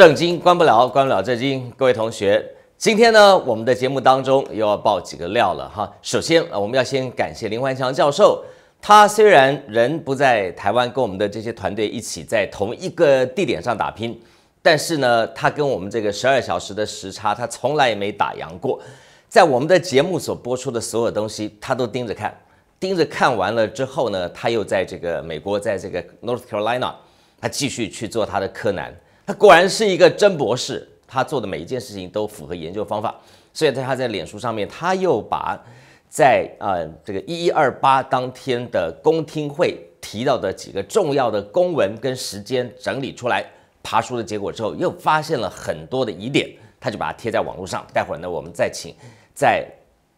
正经关不了，关不了正经。各位同学，今天呢，我们的节目当中又要爆几个料了哈。首先我们要先感谢林焕强教授，他虽然人不在台湾，跟我们的这些团队一起在同一个地点上打拼，但是呢，他跟我们这个十二小时的时差，他从来没打烊过。在我们的节目所播出的所有东西，他都盯着看，盯着看完了之后呢，他又在这个美国，在这个 North Carolina，他继续去做他的柯南。他果然是一个真博士，他做的每一件事情都符合研究方法。所以他在脸书上面，他又把在呃这个一一二八当天的公听会提到的几个重要的公文跟时间整理出来，爬书的结果之后，又发现了很多的疑点，他就把它贴在网络上。待会儿呢，我们再请在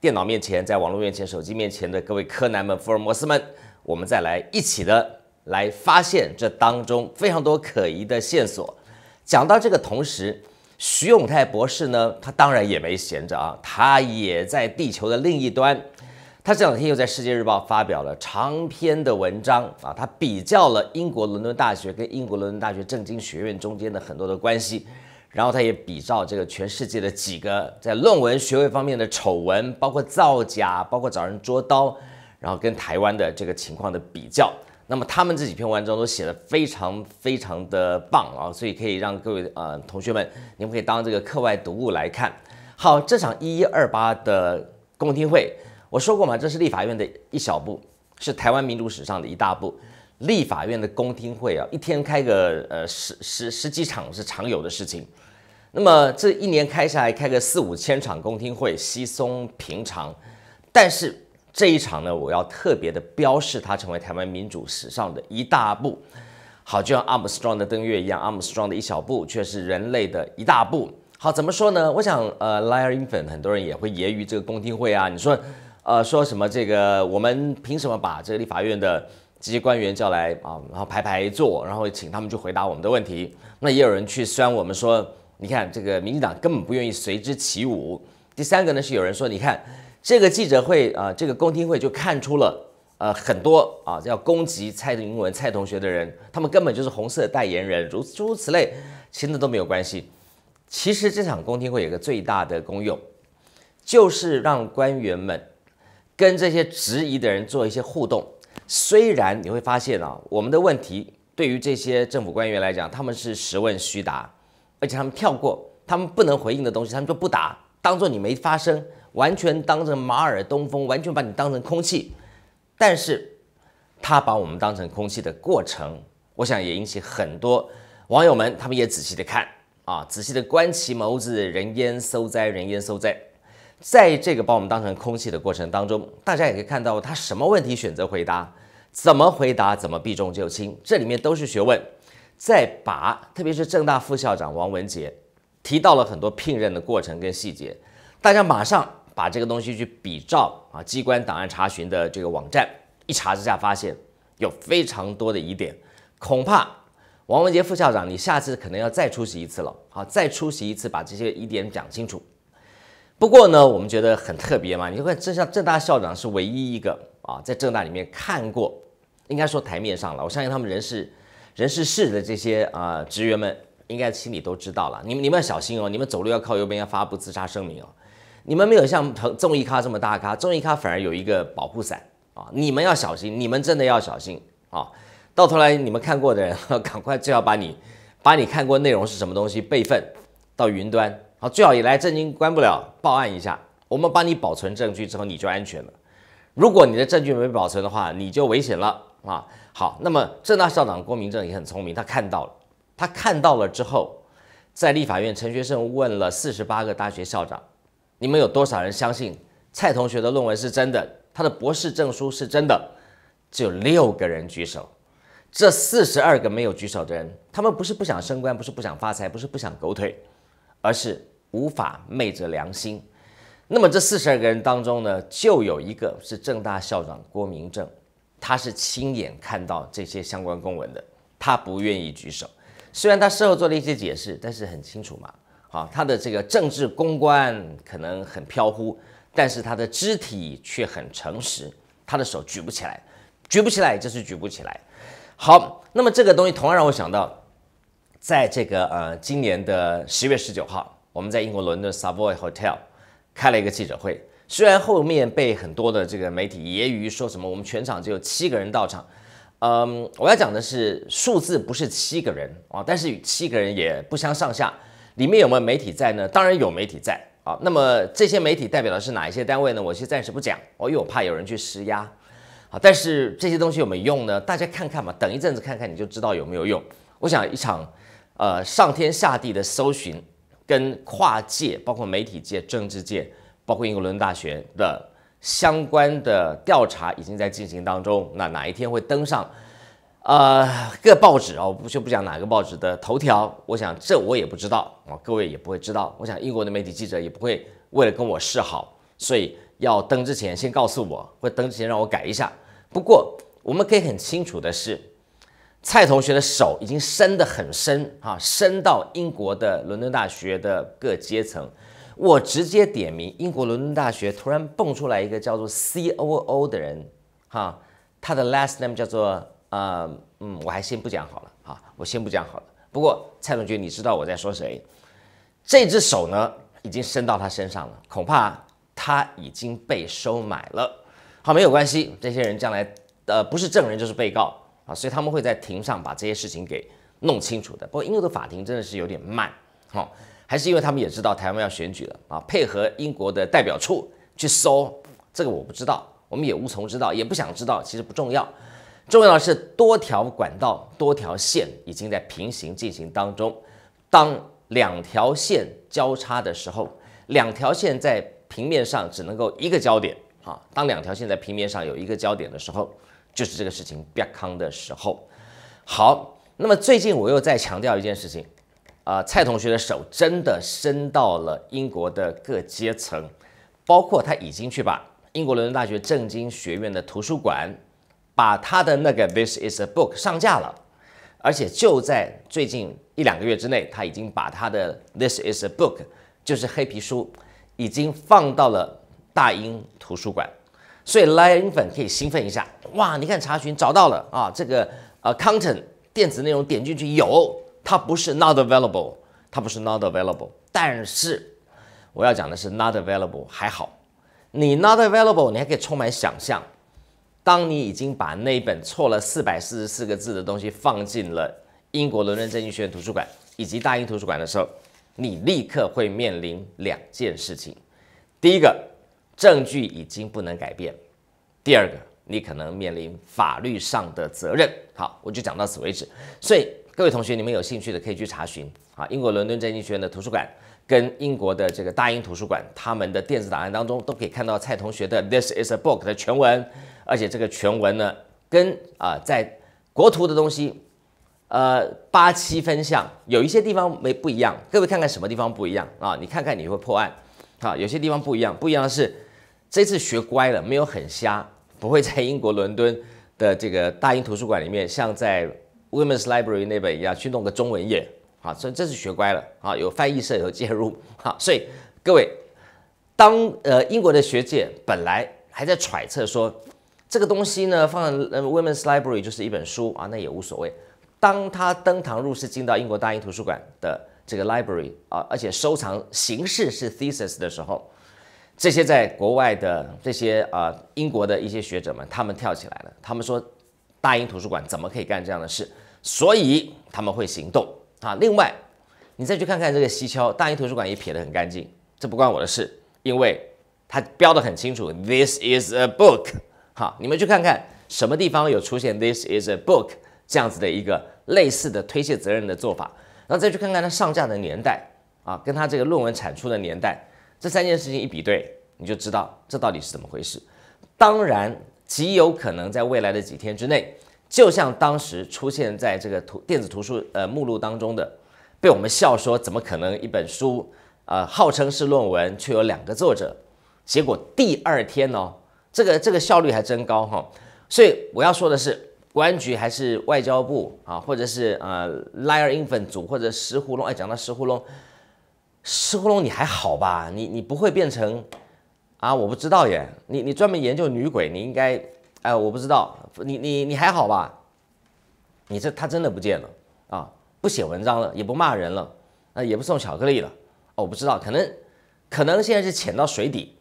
电脑面前、在网络面前、手机面前的各位柯南们、福尔摩斯们，我们再来一起的来发现这当中非常多可疑的线索。讲到这个同时，徐永泰博士呢，他当然也没闲着啊，他也在地球的另一端，他这两天又在《世界日报》发表了长篇的文章啊，他比较了英国伦敦大学跟英国伦敦大学政经学院中间的很多的关系，然后他也比照这个全世界的几个在论文学位方面的丑闻，包括造假，包括找人捉刀，然后跟台湾的这个情况的比较。那么他们这几篇文章都写的非常非常的棒啊，所以可以让各位呃同学们，你们可以当这个课外读物来看。好，这场一一二八的公听会，我说过嘛，这是立法院的一小步，是台湾民主史上的一大步。立法院的公听会啊，一天开个呃十十十几场是常有的事情，那么这一年开下来，开个四五千场公听会稀松平常，但是。这一场呢，我要特别的标示它成为台湾民主史上的一大步。好，就像阿姆斯 n g 的登月一样，阿姆斯 n g 的一小步却是人类的一大步。好，怎么说呢？我想，呃，Liar in f a n t 很多人也会揶揄这个公听会啊，你说，呃，说什么这个我们凭什么把这个立法院的这些官员叫来啊，然后排排坐，然后请他们去回答我们的问题？那也有人去酸我们说，你看这个民进党根本不愿意随之起舞。第三个呢，是有人说，你看。这个记者会啊，这个公听会就看出了，呃，很多啊要攻击蔡英文蔡同学的人，他们根本就是红色代言人，如诸如此类，其实都没有关系。其实这场公听会有个最大的功用，就是让官员们跟这些质疑的人做一些互动。虽然你会发现啊，我们的问题对于这些政府官员来讲，他们是实问虚答，而且他们跳过他们不能回应的东西，他们就不答，当做你没发生。完全当成马耳东风，完全把你当成空气，但是他把我们当成空气的过程，我想也引起很多网友们，他们也仔细的看啊，仔细的观其眸子。人烟受灾，人烟受灾，在这个把我们当成空气的过程当中，大家也可以看到他什么问题选择回答，怎么回答，怎么避重就轻，这里面都是学问。再把特别是郑大副校长王文杰提到了很多聘任的过程跟细节，大家马上。把这个东西去比照啊，机关档案查询的这个网站，一查之下发现有非常多的疑点，恐怕王文杰副校长，你下次可能要再出席一次了，好，再出席一次，把这些疑点讲清楚。不过呢，我们觉得很特别嘛，你看，浙大郑大校长是唯一一个啊，在郑大里面看过，应该说台面上了。我相信他们人事人事室的这些啊职员们，应该心里都知道了。你们你们要小心哦，你们走路要靠右边，要发布自杀声明哦。你们没有像众议咖这么大咖，众议咖反而有一个保护伞啊！你们要小心，你们真的要小心啊！到头来你们看过的人，赶快就要把你，把你看过内容是什么东西备份到云端，好，最好也来，震惊关不了报案一下，我们帮你保存证据之后你就安全了。如果你的证据没保存的话，你就危险了啊！好，那么郑大校长郭明正也很聪明，他看到了，他看到了之后，在立法院陈学圣问了四十八个大学校长。你们有多少人相信蔡同学的论文是真的？他的博士证书是真的？只有六个人举手。这四十二个没有举手的人，他们不是不想升官，不是不想发财，不是不想狗腿，而是无法昧着良心。那么这四十二个人当中呢，就有一个是正大校长郭明正，他是亲眼看到这些相关公文的，他不愿意举手。虽然他事后做了一些解释，但是很清楚嘛。啊，他的这个政治公关可能很飘忽，但是他的肢体却很诚实。他的手举不起来，举不起来就是举不起来。好，那么这个东西同样让我想到，在这个呃今年的十月十九号，我们在英国伦敦 Savoy Hotel 开了一个记者会。虽然后面被很多的这个媒体揶揄说什么我们全场只有七个人到场，嗯，我要讲的是数字不是七个人啊，但是与七个人也不相上下。里面有没有媒体在呢？当然有媒体在啊。那么这些媒体代表的是哪一些单位呢？我先暂时不讲，因为我怕有人去施压。好，但是这些东西有没有用呢？大家看看吧，等一阵子看看你就知道有没有用。我想一场，呃，上天下地的搜寻，跟跨界包括媒体界、政治界，包括英国伦敦大学的相关的调查已经在进行当中。那哪一天会登上？呃，各报纸哦，不就不讲哪个报纸的头条？我想这我也不知道啊，各位也不会知道。我想英国的媒体记者也不会为了跟我示好，所以要登之前先告诉我，或登之前让我改一下。不过我们可以很清楚的是，蔡同学的手已经伸得很深啊，伸到英国的伦敦大学的各阶层。我直接点名，英国伦敦大学突然蹦出来一个叫做 C O O 的人，哈，他的 last name 叫做。啊，嗯，我还先不讲好了啊，我先不讲好了。不过蔡同学，你知道我在说谁？这只手呢，已经伸到他身上了，恐怕他已经被收买了。好，没有关系，这些人将来呃，不是证人就是被告啊，所以他们会在庭上把这些事情给弄清楚的。不过英国的法庭真的是有点慢，哦，还是因为他们也知道台湾要选举了啊，配合英国的代表处去搜，这个我不知道，我们也无从知道，也不想知道，其实不重要。重要的是多条管道、多条线已经在平行进行当中。当两条线交叉的时候，两条线在平面上只能够一个焦点。哈，当两条线在平面上有一个焦点的时候，就是这个事情变康的时候。好，那么最近我又在强调一件事情，啊，蔡同学的手真的伸到了英国的各阶层，包括他已经去把英国伦敦大学政经学院的图书馆。把他的那个 This is a book 上架了，而且就在最近一两个月之内，他已经把他的 This is a book 就是黑皮书，已经放到了大英图书馆，所以莱茵粉可以兴奋一下，哇！你看查询找到了啊，这个呃 content 电子内容点进去有，它不是 not available，它不是 not available，但是我要讲的是 not available 还好，你 not available，你还可以充满想象。当你已经把那本错了四百四十四个字的东西放进了英国伦敦政经学院图书馆以及大英图书馆的时候，你立刻会面临两件事情：第一个，证据已经不能改变；第二个，你可能面临法律上的责任。好，我就讲到此为止。所以各位同学，你们有兴趣的可以去查询啊，英国伦敦政经学院的图书馆。跟英国的这个大英图书馆，他们的电子档案当中都可以看到蔡同学的 This is a book 的全文，而且这个全文呢，跟啊在国图的东西，呃八七分项有一些地方没不一样，各位看看什么地方不一样啊？你看看你会破案，好，有些地方不一样，不一样的是这次学乖了，没有很瞎，不会在英国伦敦的这个大英图书馆里面像在 Women's Library 那本一样去弄个中文页。啊，所以这是学乖了啊，有翻译社有介入啊，所以各位，当呃英国的学界本来还在揣测说这个东西呢放 Women's Library 就是一本书啊，那也无所谓。当他登堂入室进到英国大英图书馆的这个 Library 啊，而且收藏形式是 Thesis 的时候，这些在国外的这些啊英国的一些学者们，他们跳起来了，他们说大英图书馆怎么可以干这样的事？所以他们会行动。啊，另外，你再去看看这个西樵大英图书馆也撇得很干净，这不关我的事，因为它标得很清楚，This is a book。好，你们去看看什么地方有出现 This is a book 这样子的一个类似的推卸责任的做法，然后再去看看它上架的年代啊，跟它这个论文产出的年代，这三件事情一比对，你就知道这到底是怎么回事。当然，极有可能在未来的几天之内。就像当时出现在这个图电子图书呃目录当中的，被我们笑说怎么可能一本书，呃号称是论文却有两个作者，结果第二天呢，这个这个效率还真高哈。所以我要说的是，公安局还是外交部啊，或者是呃 liar i n f a n t 组或者石斛龙，哎，讲到石斛龙，石斛龙你还好吧？你你不会变成啊？我不知道耶。你你专门研究女鬼，你应该。哎，我不知道，你你你还好吧？你这他真的不见了啊！不写文章了，也不骂人了，啊，也不送巧克力了。我不知道，可能可能现在是潜到水底，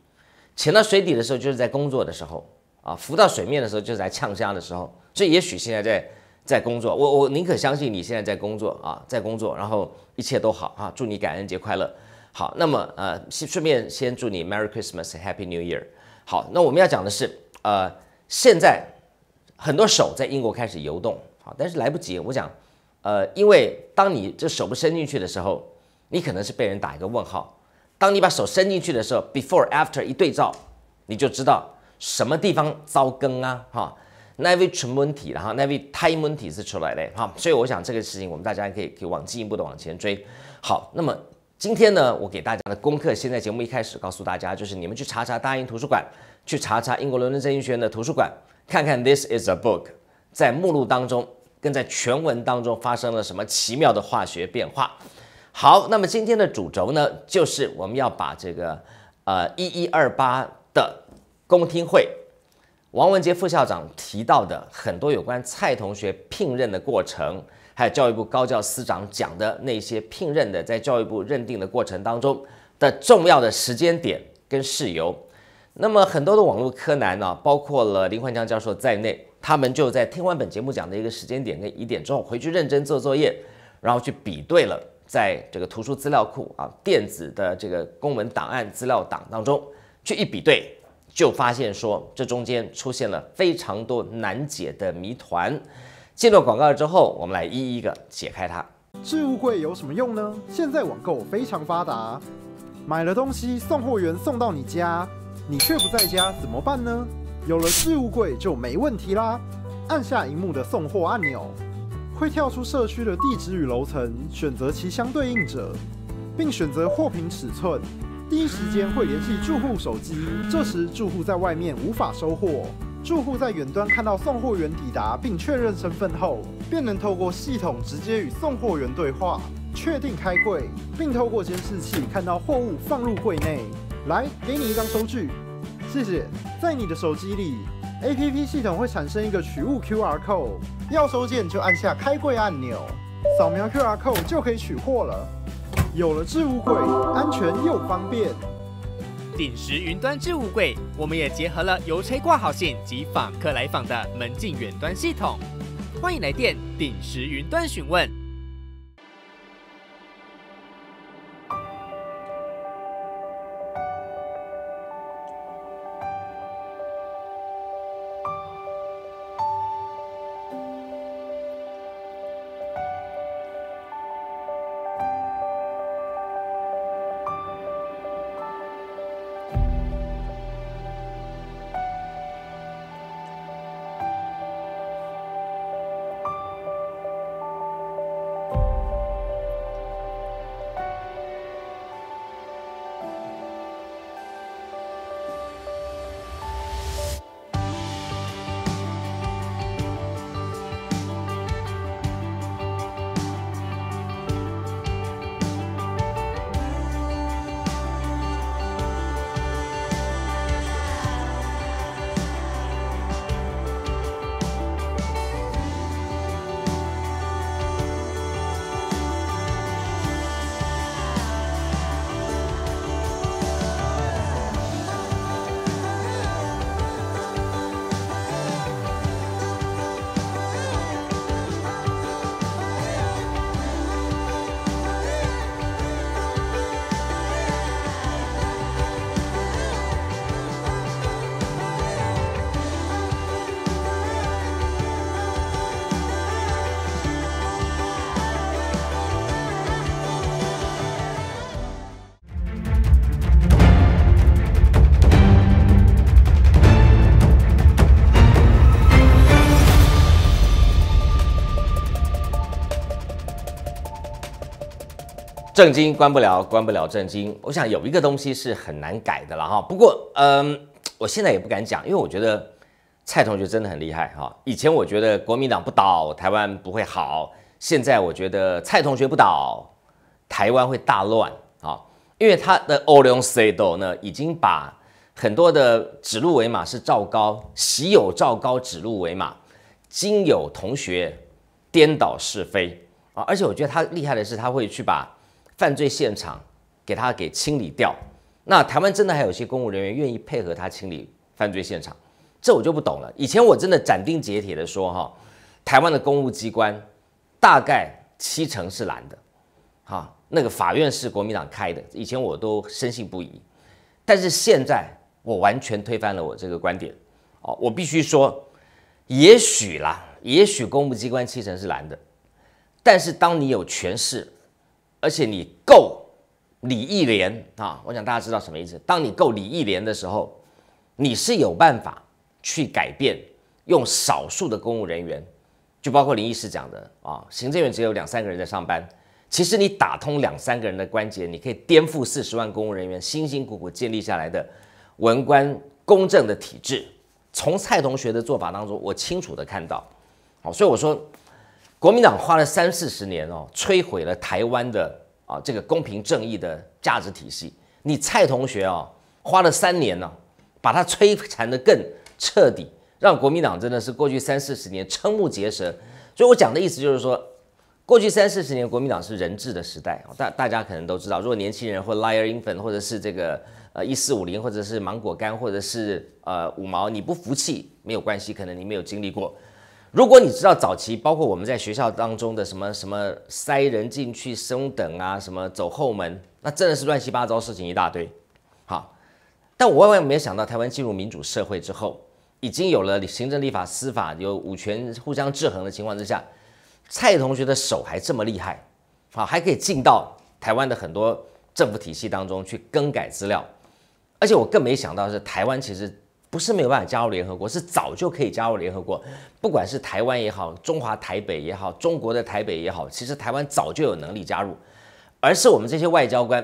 潜到水底的时候就是在工作的时候啊，浮到水面的时候就是在呛虾的时候，所以也许现在在在工作。我我宁可相信你现在在工作啊，在工作，然后一切都好啊！祝你感恩节快乐。好，那么呃，顺便先祝你 Merry Christmas，Happy New Year。好，那我们要讲的是呃。现在，很多手在英国开始游动，好，但是来不及。我讲，呃，因为当你这手不伸进去的时候，你可能是被人打一个问号；当你把手伸进去的时候，before after 一对照，你就知道什么地方遭更啊，哈。那位纯文体，然后那位太问题是出来的，哈。所以我想这个事情，我们大家可以可以往进一步的往前追。好，那么今天呢，我给大家的功课，现在节目一开始告诉大家，就是你们去查查大英图书馆。去查查英国伦敦政治学院的图书馆，看看《This is a book》在目录当中跟在全文当中发生了什么奇妙的化学变化。好，那么今天的主轴呢，就是我们要把这个呃一一二八的公听会，王文杰副校长提到的很多有关蔡同学聘任的过程，还有教育部高教司长讲的那些聘任的在教育部认定的过程当中的重要的时间点跟事由。那么，很多的网络柯南呢，包括了林焕江教授在内，他们就在听完本节目讲的一个时间点跟疑点之后，回去认真做作业，然后去比对了，在这个图书资料库啊、电子的这个公文档案资料档当中去一比对，就发现说这中间出现了非常多难解的谜团。进入广告之后，我们来一一个解开它。智慧柜有什么用呢？现在网购非常发达，买了东西，送货员送到你家。你却不在家怎么办呢？有了置物柜就没问题啦。按下荧幕的送货按钮，会跳出社区的地址与楼层，选择其相对应者，并选择货品尺寸。第一时间会联系住户手机，这时住户在外面无法收货。住户在远端看到送货员抵达并确认身份后，便能透过系统直接与送货员对话，确定开柜，并透过监视器看到货物放入柜内。来，给你一张收据，谢谢。在你的手机里，APP 系统会产生一个取物 QR code，要收件就按下开柜按钮，扫描 QR code 就可以取货了。有了置物柜，安全又方便。鼎石云端置物柜，我们也结合了邮差挂号信及访客来访的门禁远端系统。欢迎来电，鼎石云端询问。正经关不了，关不了正经。我想有一个东西是很难改的了哈。不过，嗯，我现在也不敢讲，因为我觉得蔡同学真的很厉害哈。以前我觉得国民党不倒，台湾不会好；现在我觉得蔡同学不倒，台湾会大乱啊。因为他的 o o l 欧龙西 o 呢，已经把很多的指鹿为马是赵高，习有赵高指鹿为马，今有同学颠倒是非啊。而且我觉得他厉害的是，他会去把。犯罪现场给他给清理掉，那台湾真的还有些公务人员愿意配合他清理犯罪现场，这我就不懂了。以前我真的斩钉截铁的说哈，台湾的公务机关大概七成是蓝的，哈，那个法院是国民党开的，以前我都深信不疑，但是现在我完全推翻了我这个观点，哦，我必须说，也许啦，也许公务机关七成是蓝的，但是当你有权势。而且你够李毅廉啊，我想大家知道什么意思。当你够李毅廉的时候，你是有办法去改变，用少数的公务人员，就包括林医师讲的啊，行政院只有两三个人在上班。其实你打通两三个人的关节，你可以颠覆四十万公务人员辛辛苦苦建立下来的文官公正的体制。从蔡同学的做法当中，我清楚的看到，好，所以我说。国民党花了三四十年哦，摧毁了台湾的啊这个公平正义的价值体系。你蔡同学哦，花了三年呢，把它摧残得更彻底，让国民党真的是过去三四十年瞠目结舌。所以我讲的意思就是说，过去三四十年国民党是人质的时代。大大家可能都知道，如果年轻人或 Liar infant 或者是这个呃一四五零，或者是芒果干，或者是呃五毛，你不服气没有关系，可能你没有经历过。如果你知道早期包括我们在学校当中的什么什么塞人进去升等啊，什么走后门，那真的是乱七八糟事情一大堆，好，但我万万没想到台湾进入民主社会之后，已经有了行政、立法、司法有五权互相制衡的情况之下，蔡同学的手还这么厉害，好，还可以进到台湾的很多政府体系当中去更改资料，而且我更没想到是台湾其实。不是没有办法加入联合国，是早就可以加入联合国。不管是台湾也好，中华台北也好，中国的台北也好，其实台湾早就有能力加入，而是我们这些外交官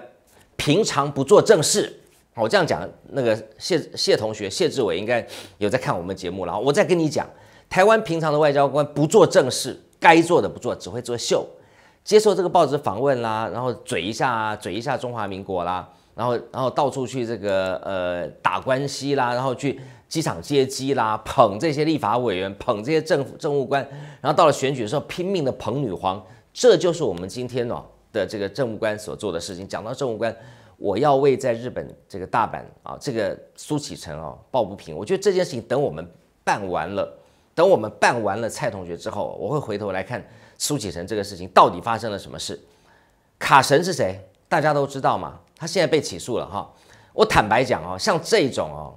平常不做正事。我这样讲，那个谢谢同学谢志伟应该有在看我们节目了。我再跟你讲，台湾平常的外交官不做正事，该做的不做，只会做秀，接受这个报纸访问啦，然后嘴一下嘴一下中华民国啦。然后，然后到处去这个呃打关系啦，然后去机场接机啦，捧这些立法委员，捧这些政府政务官，然后到了选举的时候拼命的捧女皇，这就是我们今天哦的这个政务官所做的事情。讲到政务官，我要为在日本这个大阪啊这个苏启成哦抱不平。我觉得这件事情等我们办完了，等我们办完了蔡同学之后，我会回头来看苏启成这个事情到底发生了什么事。卡神是谁？大家都知道吗？他现在被起诉了哈，我坦白讲哦，像这种哦，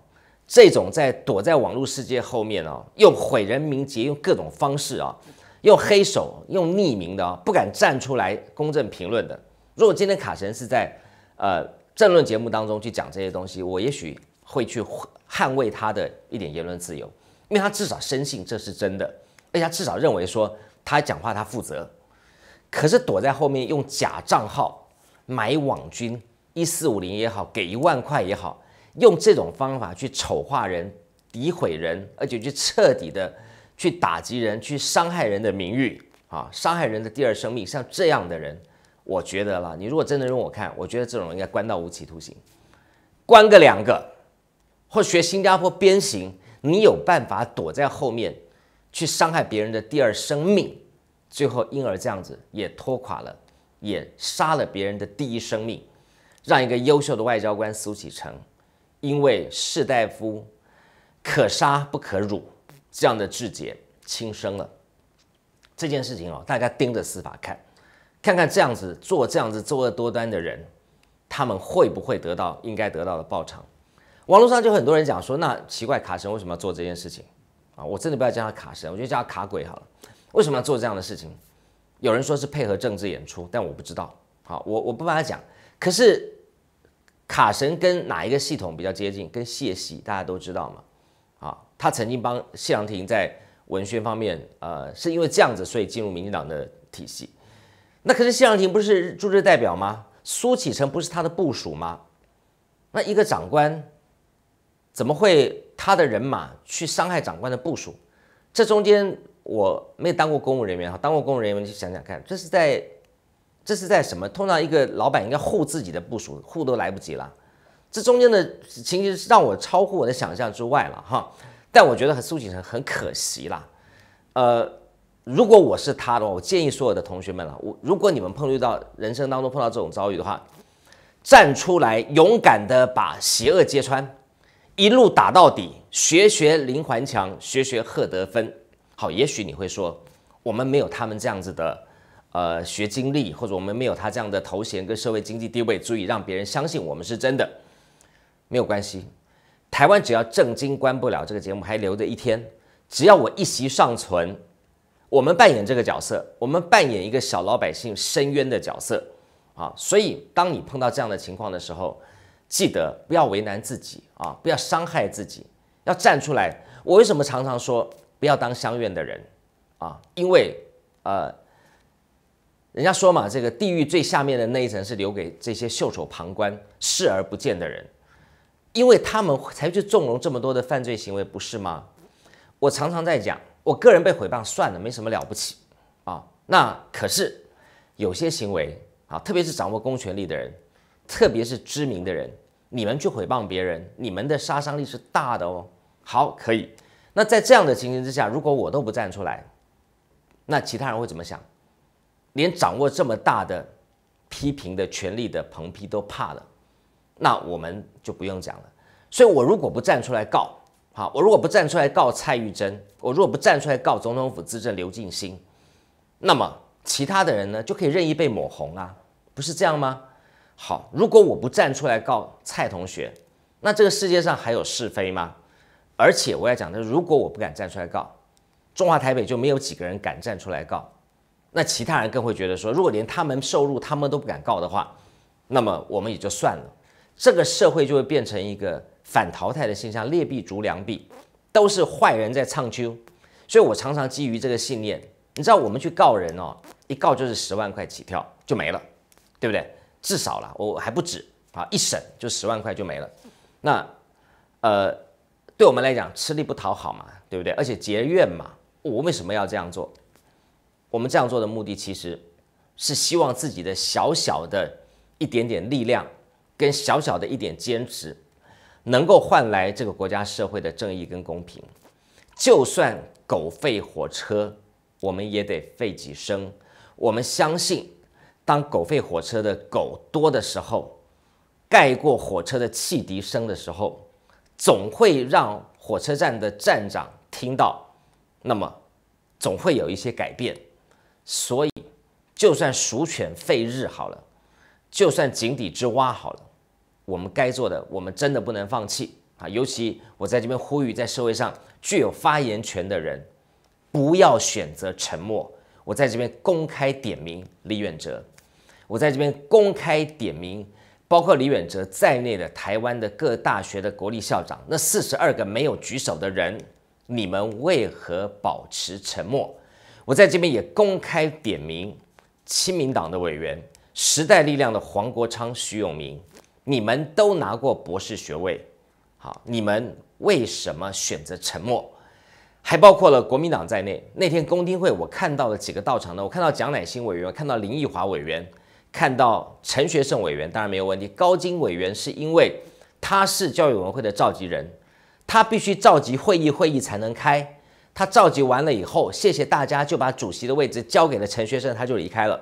这种在躲在网络世界后面哦，又毁人名节，用各种方式啊，用黑手，用匿名的哦，不敢站出来公正评论的。如果今天卡神是在呃政论节目当中去讲这些东西，我也许会去捍卫他的一点言论自由，因为他至少深信这是真的，而且他至少认为说他讲话他负责。可是躲在后面用假账号买网军。一四五零也好，给一万块也好，用这种方法去丑化人、诋毁人，而且去彻底的去打击人、去伤害人的名誉啊，伤害人的第二生命。像这样的人，我觉得啦，你如果真的用我看，我觉得这种人应该关到无期徒刑，关个两个，或学新加坡鞭刑，你有办法躲在后面去伤害别人的第二生命，最后因而这样子也拖垮了，也杀了别人的第一生命。让一个优秀的外交官苏启成，因为士大夫可杀不可辱这样的志节，轻生了。这件事情哦，大家盯着司法看，看看这样子做这样子作恶多端的人，他们会不会得到应该得到的报偿？网络上就很多人讲说，那奇怪卡神为什么要做这件事情啊？我真的不要叫他卡神，我就叫他卡鬼好了。为什么要做这样的事情？有人说是配合政治演出，但我不知道。好，我我不帮他讲。可是，卡神跟哪一个系统比较接近？跟谢系大家都知道嘛？啊，他曾经帮谢长廷在文宣方面，呃，是因为这样子，所以进入民进党的体系。那可是谢长廷不是驻日代表吗？苏启成不是他的部署吗？那一个长官怎么会他的人马去伤害长官的部署？这中间我没有当过公务人员哈，当过公务人员就想想看，这是在。这是在什么？通常一个老板应该护自己的部署，护都来不及了。这中间的情形让我超乎我的想象之外了，哈。但我觉得苏锦成很可惜啦。呃，如果我是他的话，我建议所有的同学们了，我如果你们碰遇到人生当中碰到这种遭遇的话，站出来，勇敢的把邪恶揭穿，一路打到底，学学林环强，学学贺德芬。好，也许你会说，我们没有他们这样子的。呃，学经历或者我们没有他这样的头衔跟社会经济地位，足以让别人相信我们是真的，没有关系。台湾只要正经关不了这个节目，还留着一天，只要我一席尚存，我们扮演这个角色，我们扮演一个小老百姓深渊的角色啊。所以，当你碰到这样的情况的时候，记得不要为难自己啊，不要伤害自己，要站出来。我为什么常常说不要当相怨的人啊？因为呃。人家说嘛，这个地狱最下面的那一层是留给这些袖手旁观、视而不见的人，因为他们才去纵容这么多的犯罪行为，不是吗？我常常在讲，我个人被毁谤算了，没什么了不起啊。那可是有些行为啊，特别是掌握公权力的人，特别是知名的人，你们去毁谤别人，你们的杀伤力是大的哦。好，可以。那在这样的情形之下，如果我都不站出来，那其他人会怎么想？连掌握这么大的批评的权力的彭批都怕了，那我们就不用讲了。所以，我如果不站出来告，好，我如果不站出来告蔡玉珍，我如果不站出来告总统府资政刘进兴，那么其他的人呢就可以任意被抹红啊，不是这样吗？好，如果我不站出来告蔡同学，那这个世界上还有是非吗？而且我要讲的，如果我不敢站出来告，中华台北就没有几个人敢站出来告。那其他人更会觉得说，如果连他们收入他们都不敢告的话，那么我们也就算了。这个社会就会变成一个反淘汰的现象，劣币逐良币，都是坏人在唱秋。所以我常常基于这个信念，你知道我们去告人哦，一告就是十万块起跳就没了，对不对？至少了，我还不止啊，一审就十万块就没了。那呃，对我们来讲吃力不讨好嘛，对不对？而且结怨嘛，我为什么要这样做？我们这样做的目的，其实是希望自己的小小的一点点力量，跟小小的一点坚持，能够换来这个国家社会的正义跟公平。就算狗吠火车，我们也得吠几声。我们相信，当狗吠火车的狗多的时候，盖过火车的汽笛声的时候，总会让火车站的站长听到，那么，总会有一些改变。所以，就算鼠犬吠日好了，就算井底之蛙好了，我们该做的，我们真的不能放弃啊！尤其我在这边呼吁，在社会上具有发言权的人，不要选择沉默。我在这边公开点名李远哲，我在这边公开点名，包括李远哲在内的台湾的各大学的国立校长，那四十二个没有举手的人，你们为何保持沉默？我在这边也公开点名，亲民党的委员，时代力量的黄国昌、徐永明，你们都拿过博士学位，好，你们为什么选择沉默？还包括了国民党在内，那天公听会我看到了几个到场的，我看到蒋乃辛委员，看到林义华委员，看到陈学圣委员，当然没有问题。高金委员是因为他是教育委员会的召集人，他必须召集会议，会议才能开。他召集完了以后，谢谢大家，就把主席的位置交给了陈学生，他就离开了。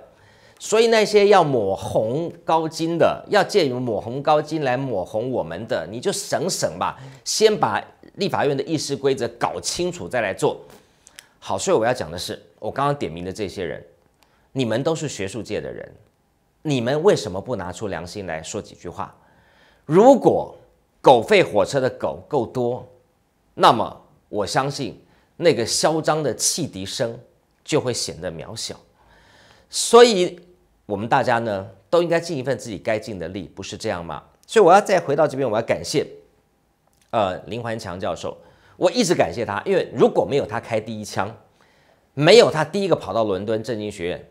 所以那些要抹红高金的，要借抹红高金来抹红我们的，你就省省吧，先把立法院的议事规则搞清楚再来做。好，所以我要讲的是，我刚刚点名的这些人，你们都是学术界的人，你们为什么不拿出良心来说几句话？如果狗吠火车的狗够多，那么我相信。那个嚣张的汽笛声就会显得渺小，所以我们大家呢都应该尽一份自己该尽的力，不是这样吗？所以我要再回到这边，我要感谢，呃，林环强教授，我一直感谢他，因为如果没有他开第一枪，没有他第一个跑到伦敦政经学院，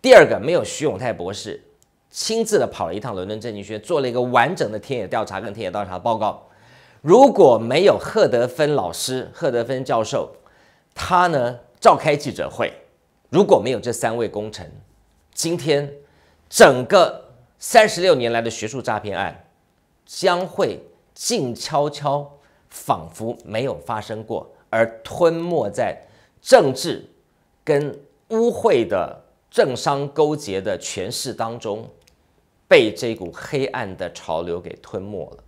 第二个没有徐永泰博士亲自的跑了一趟伦敦政经学院，做了一个完整的田野调查跟田野调查报告。如果没有贺德芬老师、贺德芬教授，他呢召开记者会；如果没有这三位功臣，今天整个三十六年来的学术诈骗案将会静悄悄，仿佛没有发生过，而吞没在政治跟污秽的政商勾结的权势当中，被这股黑暗的潮流给吞没了。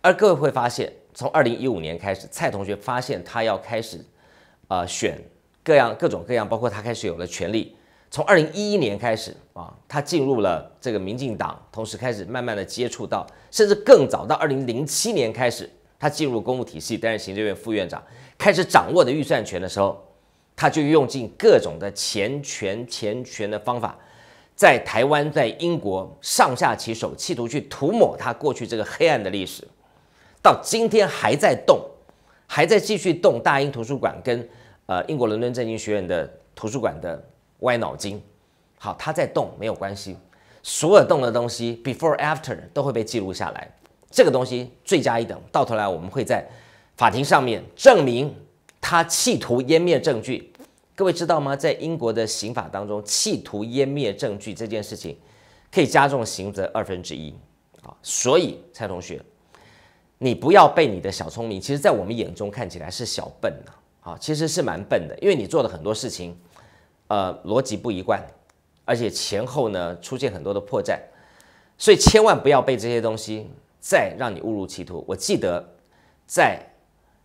而各位会发现，从二零一五年开始，蔡同学发现他要开始，呃，选各样各种各样，包括他开始有了权利。从二零一一年开始啊，他进入了这个民进党，同时开始慢慢的接触到，甚至更早到二零零七年开始，他进入公务体系，担任行政院副院长，开始掌握的预算权的时候，他就用尽各种的钱权钱权的方法，在台湾在英国上下其手，企图去涂抹他过去这个黑暗的历史。到今天还在动，还在继续动。大英图书馆跟呃英国伦敦政经学院的图书馆的歪脑筋，好，他在动没有关系。所有动的东西，before after 都会被记录下来。这个东西罪加一等，到头来我们会在法庭上面证明他企图湮灭证据。各位知道吗？在英国的刑法当中，企图湮灭证据这件事情可以加重刑责二分之一啊。所以蔡同学。你不要被你的小聪明，其实，在我们眼中看起来是小笨呐，啊，其实是蛮笨的，因为你做的很多事情，呃，逻辑不一贯，而且前后呢出现很多的破绽，所以千万不要被这些东西再让你误入歧途。我记得在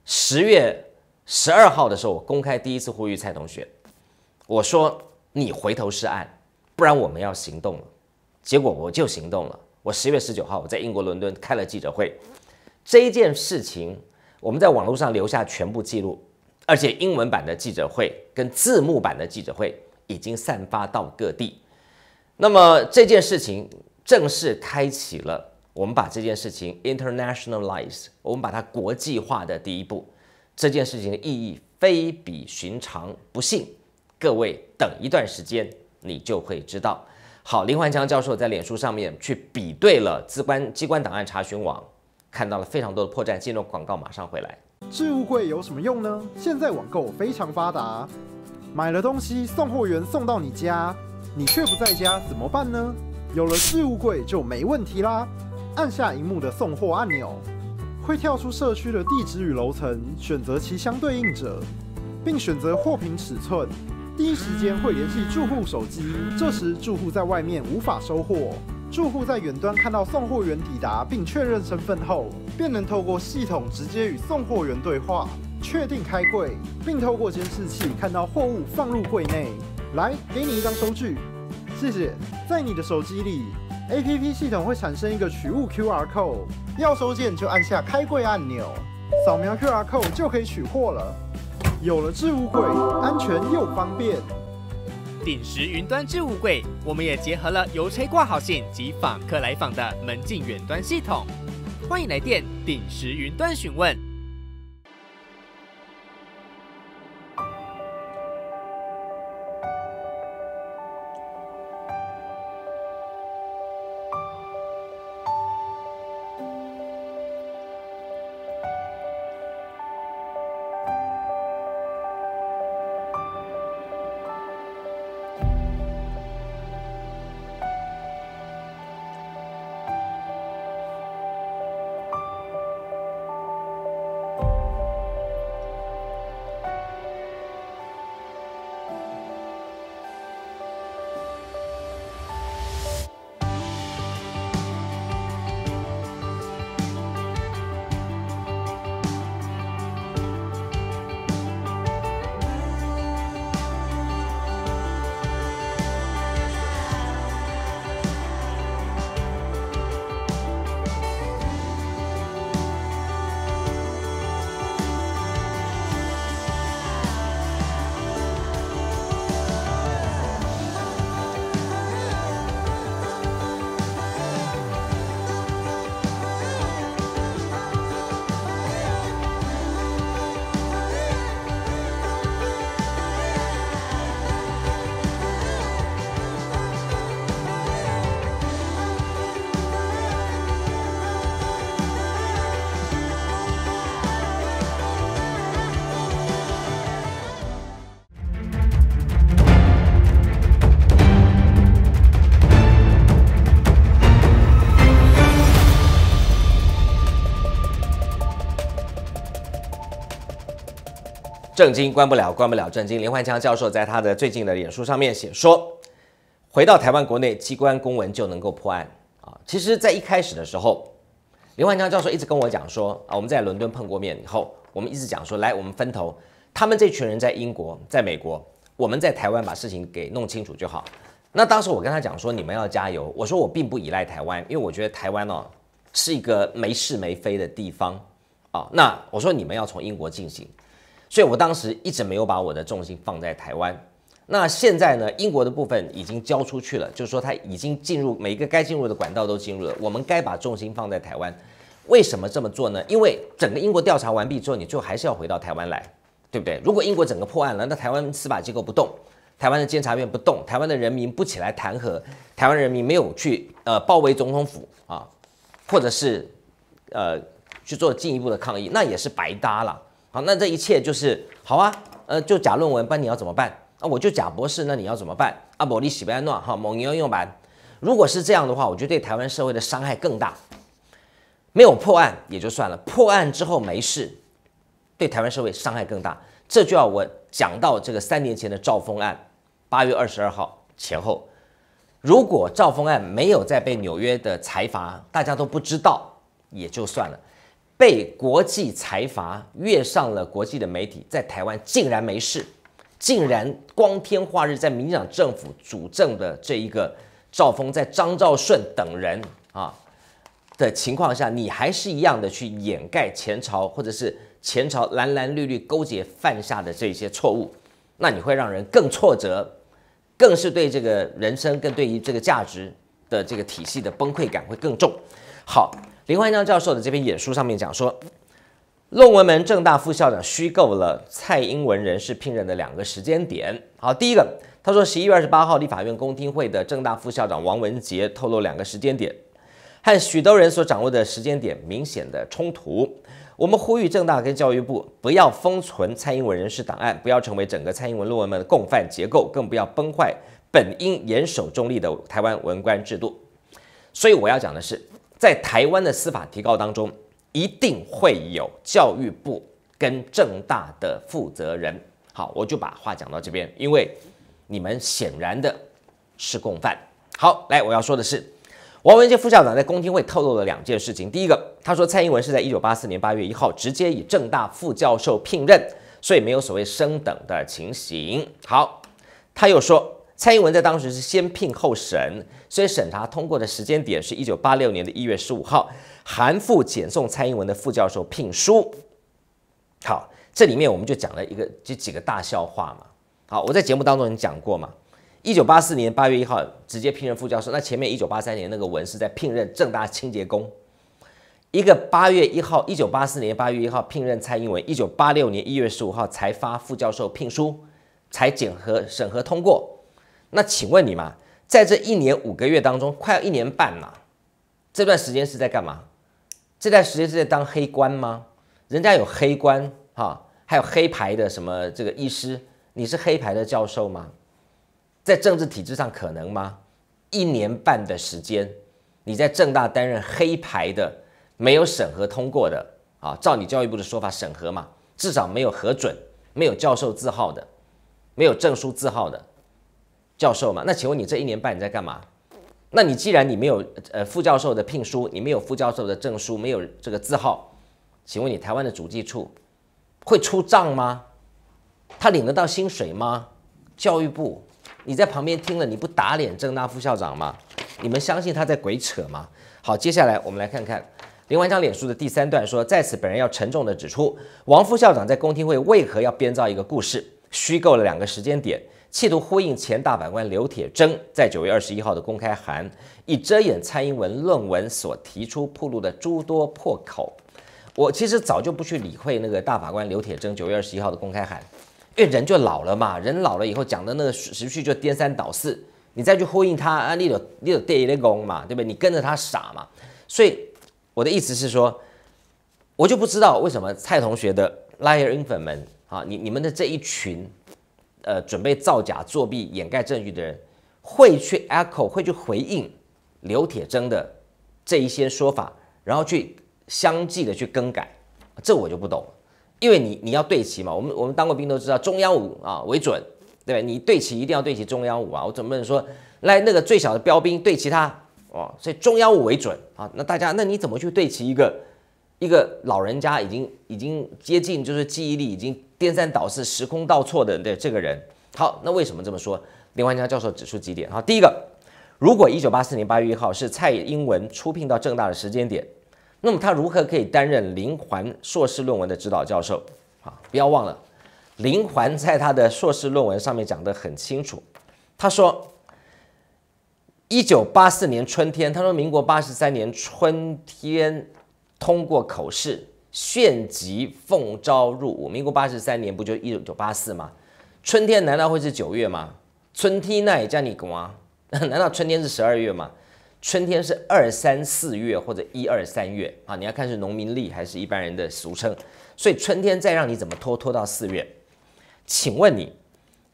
十月十二号的时候，我公开第一次呼吁蔡同学，我说你回头是岸，不然我们要行动了。结果我就行动了，我十月十九号我在英国伦敦开了记者会。这件事情，我们在网络上留下全部记录，而且英文版的记者会跟字幕版的记者会已经散发到各地。那么这件事情正式开启了我们把这件事情 internationalize，我们把它国际化的第一步。这件事情的意义非比寻常，不信，各位等一段时间你就会知道。好，林焕强教授在脸书上面去比对了资关机关档案查询网。看到了非常多的破绽，进入广告马上回来。置物柜有什么用呢？现在网购非常发达，买了东西，送货员送到你家，你却不在家怎么办呢？有了置物柜就没问题啦。按下屏幕的送货按钮，会跳出社区的地址与楼层，选择其相对应者，并选择货品尺寸，第一时间会联系住户手机。这时住户在外面无法收货。住户在远端看到送货员抵达并确认身份后，便能透过系统直接与送货员对话，确定开柜，并透过监视器看到货物放入柜内。来，给你一张收据，谢谢。在你的手机里，APP 系统会产生一个取物 QR code，要收件就按下开柜按钮，扫描 QR code 就可以取货了。有了置物柜，安全又方便。鼎石云端置物柜，我们也结合了邮差挂号信及访客来访的门禁远端系统，欢迎来电鼎石云端询问。正经关不了，关不了正经。林焕强教授在他的最近的演说上面写说，回到台湾国内机关公文就能够破案啊。其实，在一开始的时候，林焕强教授一直跟我讲说啊，我们在伦敦碰过面以后，我们一直讲说，来，我们分头，他们这群人在英国、在美国，我们在台湾把事情给弄清楚就好。那当时我跟他讲说，你们要加油。我说我并不依赖台湾，因为我觉得台湾呢是一个没是没非的地方啊。那我说你们要从英国进行。所以我当时一直没有把我的重心放在台湾。那现在呢？英国的部分已经交出去了，就是说他已经进入每一个该进入的管道都进入了。我们该把重心放在台湾。为什么这么做呢？因为整个英国调查完毕之后，你最后还是要回到台湾来，对不对？如果英国整个破案了，那台湾司法机构不动，台湾的监察院不动，台湾的人民不起来弹劾，台湾人民没有去呃包围总统府啊，或者是呃去做进一步的抗议，那也是白搭了。好，那这一切就是好啊，呃，就假论文，然你要怎么办？啊，我就假博士，那你要怎么办？阿伯利西班诺哈，蒙牛用版。如果是这样的话，我觉得对台湾社会的伤害更大。没有破案也就算了，破案之后没事，对台湾社会伤害更大。这就要我讲到这个三年前的赵峰案，八月二十二号前后，如果赵峰案没有在被纽约的财阀，大家都不知道也就算了。被国际财阀跃上了国际的媒体，在台湾竟然没事，竟然光天化日在民进党政府主政的这一个赵峰，在张兆顺等人啊的情况下，你还是一样的去掩盖前朝，或者是前朝蓝蓝绿绿勾结犯下的这些错误，那你会让人更挫折，更是对这个人生，更对于这个价值的这个体系的崩溃感会更重。好。林焕章教授的这篇演说上面讲说，论文门正大副校长虚构了蔡英文人事聘任的两个时间点。好，第一个，他说十一月二十八号立法院公听会的正大副校长王文杰透露两个时间点，和许多人所掌握的时间点明显的冲突。我们呼吁正大跟教育部不要封存蔡英文人事档案，不要成为整个蔡英文论文门的共犯结构，更不要崩坏本应严守中立的台湾文官制度。所以我要讲的是。在台湾的司法提告当中，一定会有教育部跟正大的负责人。好，我就把话讲到这边，因为你们显然的是共犯。好，来，我要说的是，王文杰副校长在公听会透露了两件事情。第一个，他说蔡英文是在一九八四年八月一号直接以正大副教授聘任，所以没有所谓升等的情形。好，他又说蔡英文在当时是先聘后审。所以审查通过的时间点是一九八六年的一月十五号，韩复简送蔡英文的副教授聘书。好，这里面我们就讲了一个这几个大笑话嘛。好，我在节目当中也讲过嘛，一九八四年八月一号直接聘任副教授，那前面一九八三年那个文是在聘任正大清洁工，一个八月一号，一九八四年八月一号聘任蔡英文，一九八六年一月十五号才发副教授聘书，才审核审核通过。那请问你嘛？在这一年五个月当中，快要一年半了，这段时间是在干嘛？这段时间是在当黑官吗？人家有黑官哈，还有黑牌的什么这个医师，你是黑牌的教授吗？在政治体制上可能吗？一年半的时间，你在正大担任黑牌的，没有审核通过的啊？照你教育部的说法，审核嘛，至少没有核准，没有教授字号的，没有证书字号的。教授嘛？那请问你这一年半你在干嘛？那你既然你没有呃副教授的聘书，你没有副教授的证书，没有这个字号，请问你台湾的主计处会出账吗？他领得到薪水吗？教育部，你在旁边听了你不打脸郑大副校长吗？你们相信他在鬼扯吗？好，接下来我们来看看林文一脸书的第三段说，在此本人要沉重的指出，王副校长在公听会为何要编造一个故事，虚构了两个时间点。企图呼应前大法官刘铁铮在九月二十一号的公开函，以遮掩蔡英文论文所提出铺路的诸多破口。我其实早就不去理会那个大法官刘铁铮九月二十一号的公开函，因为人就老了嘛，人老了以后讲的那个时序就颠三倒四。你再去呼应他啊，你有你有爹的功嘛，对不对？你跟着他傻嘛？所以我的意思是说，我就不知道为什么蔡同学的 Liar i n f 粉们啊，你你们的这一群。呃，准备造假、作弊、掩盖证据的人，会去 echo，会去回应刘铁铮的这一些说法，然后去相继的去更改，这我就不懂，因为你你要对齐嘛，我们我们当过兵都知道，中央五啊为准，对吧？你对齐一定要对齐中央五啊，我怎么能说来那个最小的标兵对齐他哦？所以中央五为准啊，那大家那你怎么去对齐一个？一个老人家已经已经接近，就是记忆力已经颠三倒四、时空倒错的，对这个人。好，那为什么这么说？林环佳教授指出几点。好，第一个，如果一九八四年八月一号是蔡英文出聘到正大的时间点，那么他如何可以担任林环硕士论文的指导教授？啊，不要忘了，林环在他的硕士论文上面讲得很清楚，他说一九八四年春天，他说民国八十三年春天。通过口试，县级奉招入伍。民国八十三年不就一九九八四吗？春天难道会是九月吗？春天那也叫你干嘛？难道春天是十二月吗？春天是二三四月或者一二三月啊！你要看是农民历还是一般人的俗称。所以春天再让你怎么拖，拖到四月？请问你，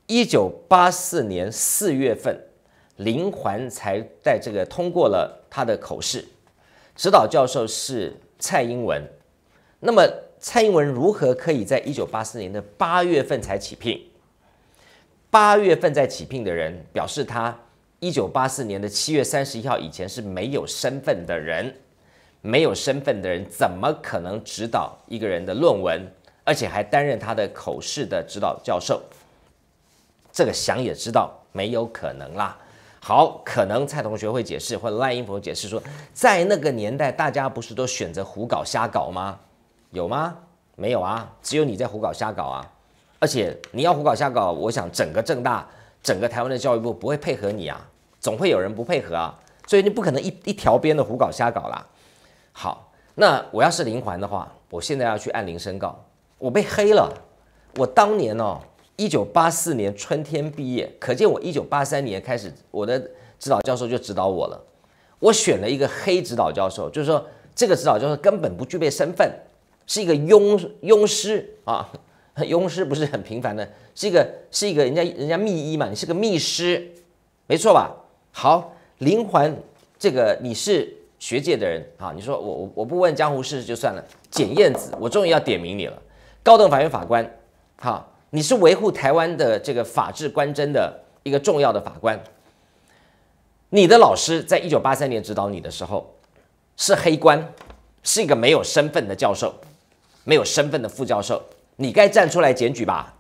一九八四年四月份，林环才在这个通过了他的口试，指导教授是。蔡英文，那么蔡英文如何可以在一九八四年的八月份才起聘？八月份在起聘的人表示，他一九八四年的七月三十一号以前是没有身份的人。没有身份的人，怎么可能指导一个人的论文，而且还担任他的口试的指导教授？这个想也知道，没有可能啦。好，可能蔡同学会解释，或者赖英博解释说，在那个年代，大家不是都选择胡搞瞎搞吗？有吗？没有啊，只有你在胡搞瞎搞啊。而且你要胡搞瞎搞，我想整个正大、整个台湾的教育部不会配合你啊，总会有人不配合啊，所以你不可能一一条边的胡搞瞎搞啦。好，那我要是林环的话，我现在要去按铃申告，我被黑了，我当年呢？一九八四年春天毕业，可见我一九八三年开始，我的指导教授就指导我了。我选了一个黑指导教授，就是说这个指导教授根本不具备身份，是一个庸庸师啊，庸师不是很平凡的，是一个是一个人家人家秘医嘛，你是个秘师，没错吧？好，灵环，这个你是学界的人啊，你说我我我不问江湖事就算了，简燕子，我终于要点名你了，高等法院法官，好。你是维护台湾的这个法治观真的一个重要的法官。你的老师在一九八三年指导你的时候是黑官，是一个没有身份的教授，没有身份的副教授，你该站出来检举吧，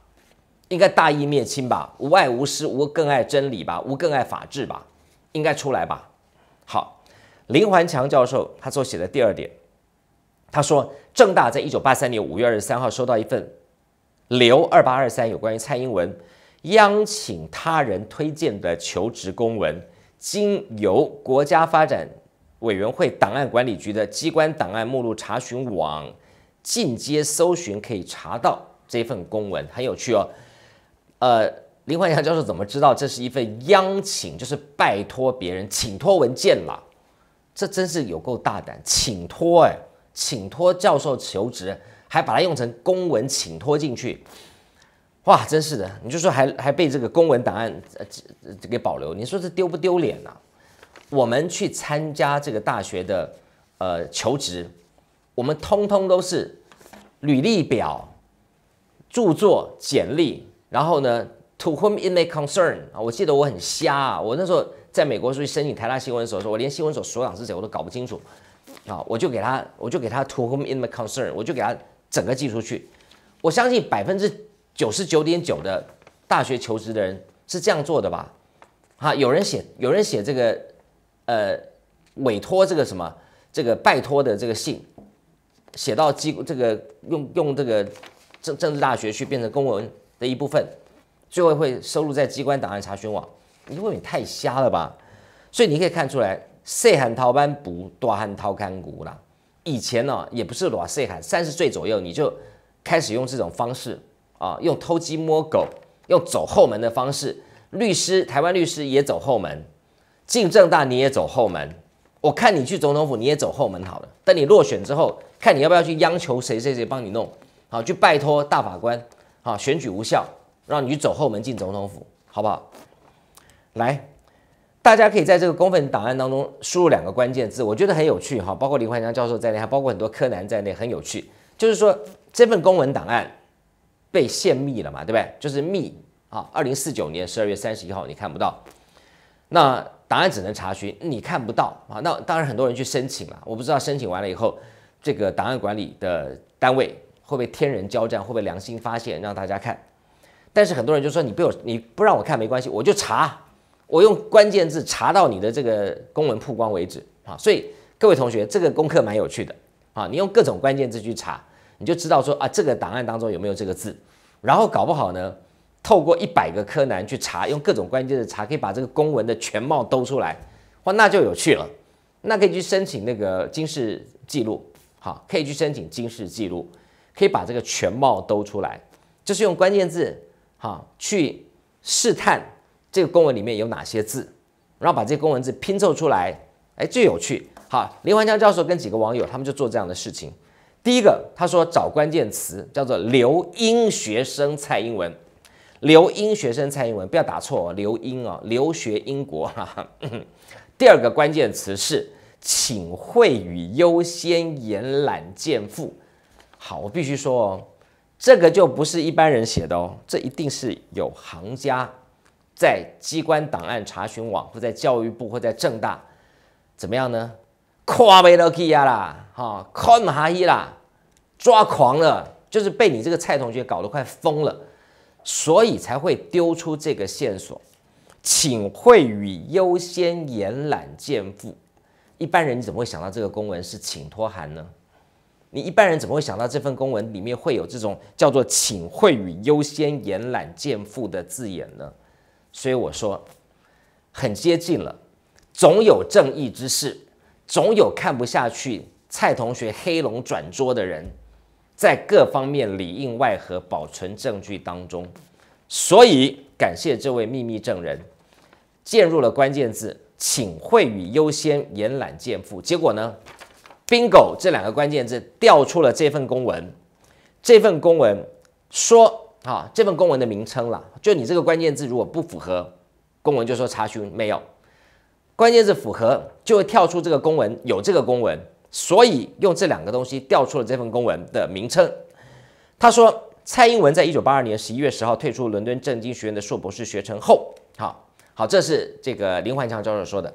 应该大义灭亲吧，无爱无私，无更爱真理吧，无更爱法治吧，应该出来吧。好，林环强教授他所写的第二点，他说正大在一九八三年五月二十三号收到一份。刘二八二三有关于蔡英文央请他人推荐的求职公文，经由国家发展委员会档案管理局的机关档案目录查询网进阶搜寻，可以查到这份公文，很有趣哦。呃，林焕阳教授怎么知道这是一份央请，就是拜托别人请托文件了？这真是有够大胆，请托哎，请托教授求职。还把它用成公文请托进去，哇，真是的！你就说还还被这个公文档案呃给保留，你说这丢不丢脸啊？我们去参加这个大学的呃求职，我们通通都是履历表、著作、简历，然后呢，to whom in my concern 啊？我记得我很瞎啊，我那时候在美国出去申请台大新闻所，我连新闻所所长是谁我都搞不清楚啊，我就给他，我就给他 to whom in my concern，我就给他。整个寄出去，我相信百分之九十九点九的大学求职的人是这样做的吧？哈，有人写，有人写这个，呃，委托这个什么，这个拜托的这个信，写到机这个用用这个政政治大学去变成公文的一部分，最后会收录在机关档案查询网，你未免太瞎了吧？所以你可以看出来，小汉掏班补，大汉掏干股了。以前呢，也不是裸睡喊，三十岁左右你就开始用这种方式啊，用偷鸡摸狗、用走后门的方式。律师，台湾律师也走后门，进正大你也走后门。我看你去总统府你也走后门好了。等你落选之后，看你要不要去央求谁谁谁帮你弄，好，去拜托大法官，好，选举无效，让你去走后门进总统府，好不好？来。大家可以在这个公文档案当中输入两个关键字，我觉得很有趣哈，包括林焕江教授在内，还包括很多柯南在内，很有趣。就是说这份公文档案被泄密了嘛，对不对？就是密啊，二零四九年十二月三十一号你看不到，那档案只能查询，你看不到啊。那当然很多人去申请了，我不知道申请完了以后，这个档案管理的单位会不会天人交战，会不会良心发现让大家看？但是很多人就说你不有你不让我看没关系，我就查。我用关键字查到你的这个公文曝光为止啊，所以各位同学，这个功课蛮有趣的啊。你用各种关键字去查，你就知道说啊，这个档案当中有没有这个字，然后搞不好呢，透过一百个柯南去查，用各种关键字查，可以把这个公文的全貌兜出来，哇，那就有趣了。那可以去申请那个经世记录，好，可以去申请经世记录，可以把这个全貌兜出来，就是用关键字哈去试探。这个公文里面有哪些字，然后把这些公文字拼凑出来，哎，最有趣。好，林焕江教授跟几个网友，他们就做这样的事情。第一个，他说找关键词叫做“留英学生蔡英文”，留英学生蔡英文，不要打错哦，留英哦，留学英国哈。第二个关键词是“请会与优先延揽健妇”。好，我必须说哦，这个就不是一般人写的哦，这一定是有行家。在机关档案查询网，或在教育部，或在正大，怎么样呢？卡被勒去呀啦，哈，卡蚂蚁啦，抓狂了，就是被你这个蔡同学搞得快疯了，所以才会丢出这个线索。请会与优先延揽荐复，一般人你怎么会想到这个公文是请托函呢？你一般人怎么会想到这份公文里面会有这种叫做请会与优先延揽荐复的字眼呢？所以我说，很接近了。总有正义之士，总有看不下去蔡同学黑龙转桌的人，在各方面里应外合保存证据当中。所以感谢这位秘密证人，进入了关键字“请会与优先延揽见附。结果呢，bingo 这两个关键字调出了这份公文。这份公文说。啊，这份公文的名称了，就你这个关键字如果不符合，公文就说查询没有。关键字符合，就会跳出这个公文，有这个公文，所以用这两个东西调出了这份公文的名称。他说，蔡英文在一九八二年十一月十号退出伦敦政经学院的硕博士学程后，好好，这是这个林焕强教授说的。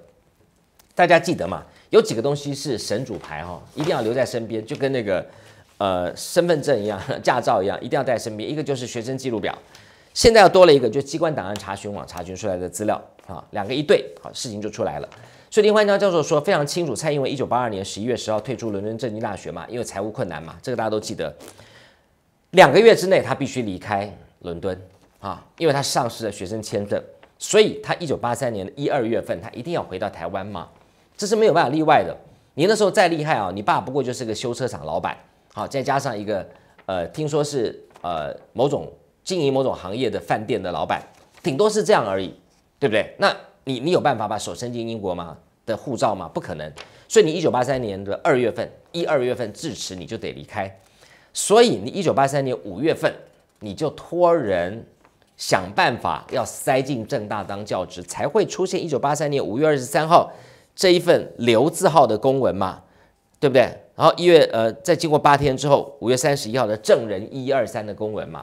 大家记得嘛？有几个东西是神主牌哈，一定要留在身边，就跟那个。呃，身份证一样，驾照一样，一定要带身边。一个就是学生记录表，现在又多了一个，就机关档案查询网查询出来的资料啊，两个一对，好，事情就出来了。所以林焕章教授说非常清楚，蔡英文一九八二年十一月十号退出伦敦政经大学嘛，因为财务困难嘛，这个大家都记得。两个月之内他必须离开伦敦啊，因为他丧失了学生签证，所以他一九八三年的一二月份他一定要回到台湾嘛，这是没有办法例外的。你那时候再厉害啊，你爸不过就是个修车厂老板。好，再加上一个，呃，听说是呃某种经营某种行业的饭店的老板，顶多是这样而已，对不对？那你你有办法把手伸进英国吗？的护照吗？不可能。所以你一九八三年的二月份，一二月份至此你就得离开。所以你一九八三年五月份，你就托人想办法要塞进政大当教职，才会出现一九八三年五月二十三号这一份留字号的公文嘛？对不对？然后一月呃，在经过八天之后，五月三十一号的证人一二三的公文嘛，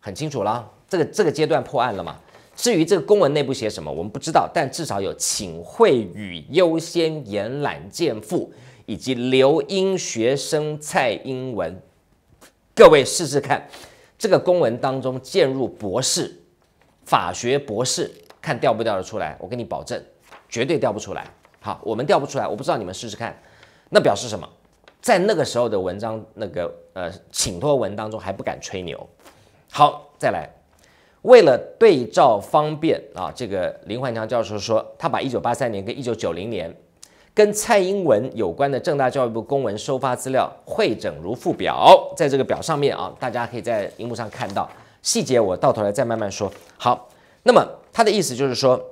很清楚了。这个这个阶段破案了嘛？至于这个公文内部写什么，我们不知道。但至少有请会与优先延揽建附，以及留英学生蔡英文。各位试试看，这个公文当中荐入博士，法学博士，看调不调得出来？我跟你保证，绝对调不出来。好，我们调不出来，我不知道你们试试看。那表示什么？在那个时候的文章，那个呃，请托文当中还不敢吹牛。好，再来，为了对照方便啊，这个林焕强教授说，他把一九八三年跟一九九零年跟蔡英文有关的正大教育部公文收发资料会整如附表。在这个表上面啊，大家可以在荧幕上看到细节，我到头来再慢慢说。好，那么他的意思就是说，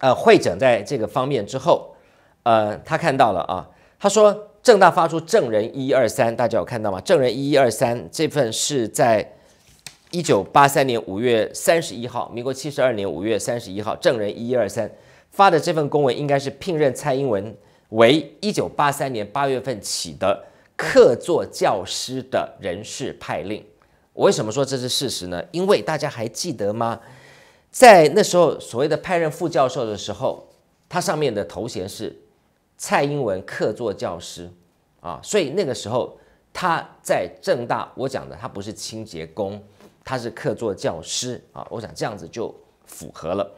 呃，会整在这个方面之后，呃，他看到了啊。他说：“正大发出证人一二三，大家有看到吗？证人一二三这份是在一九八三年五月三十一号，民国七十二年五月三十一号，证人一二三发的这份公文，应该是聘任蔡英文为一九八三年八月份起的客座教师的人事派令。我为什么说这是事实呢？因为大家还记得吗？在那时候所谓的派任副教授的时候，他上面的头衔是。”蔡英文客座教师，啊，所以那个时候他在正大，我讲的他不是清洁工，他是客座教师啊，我想这样子就符合了。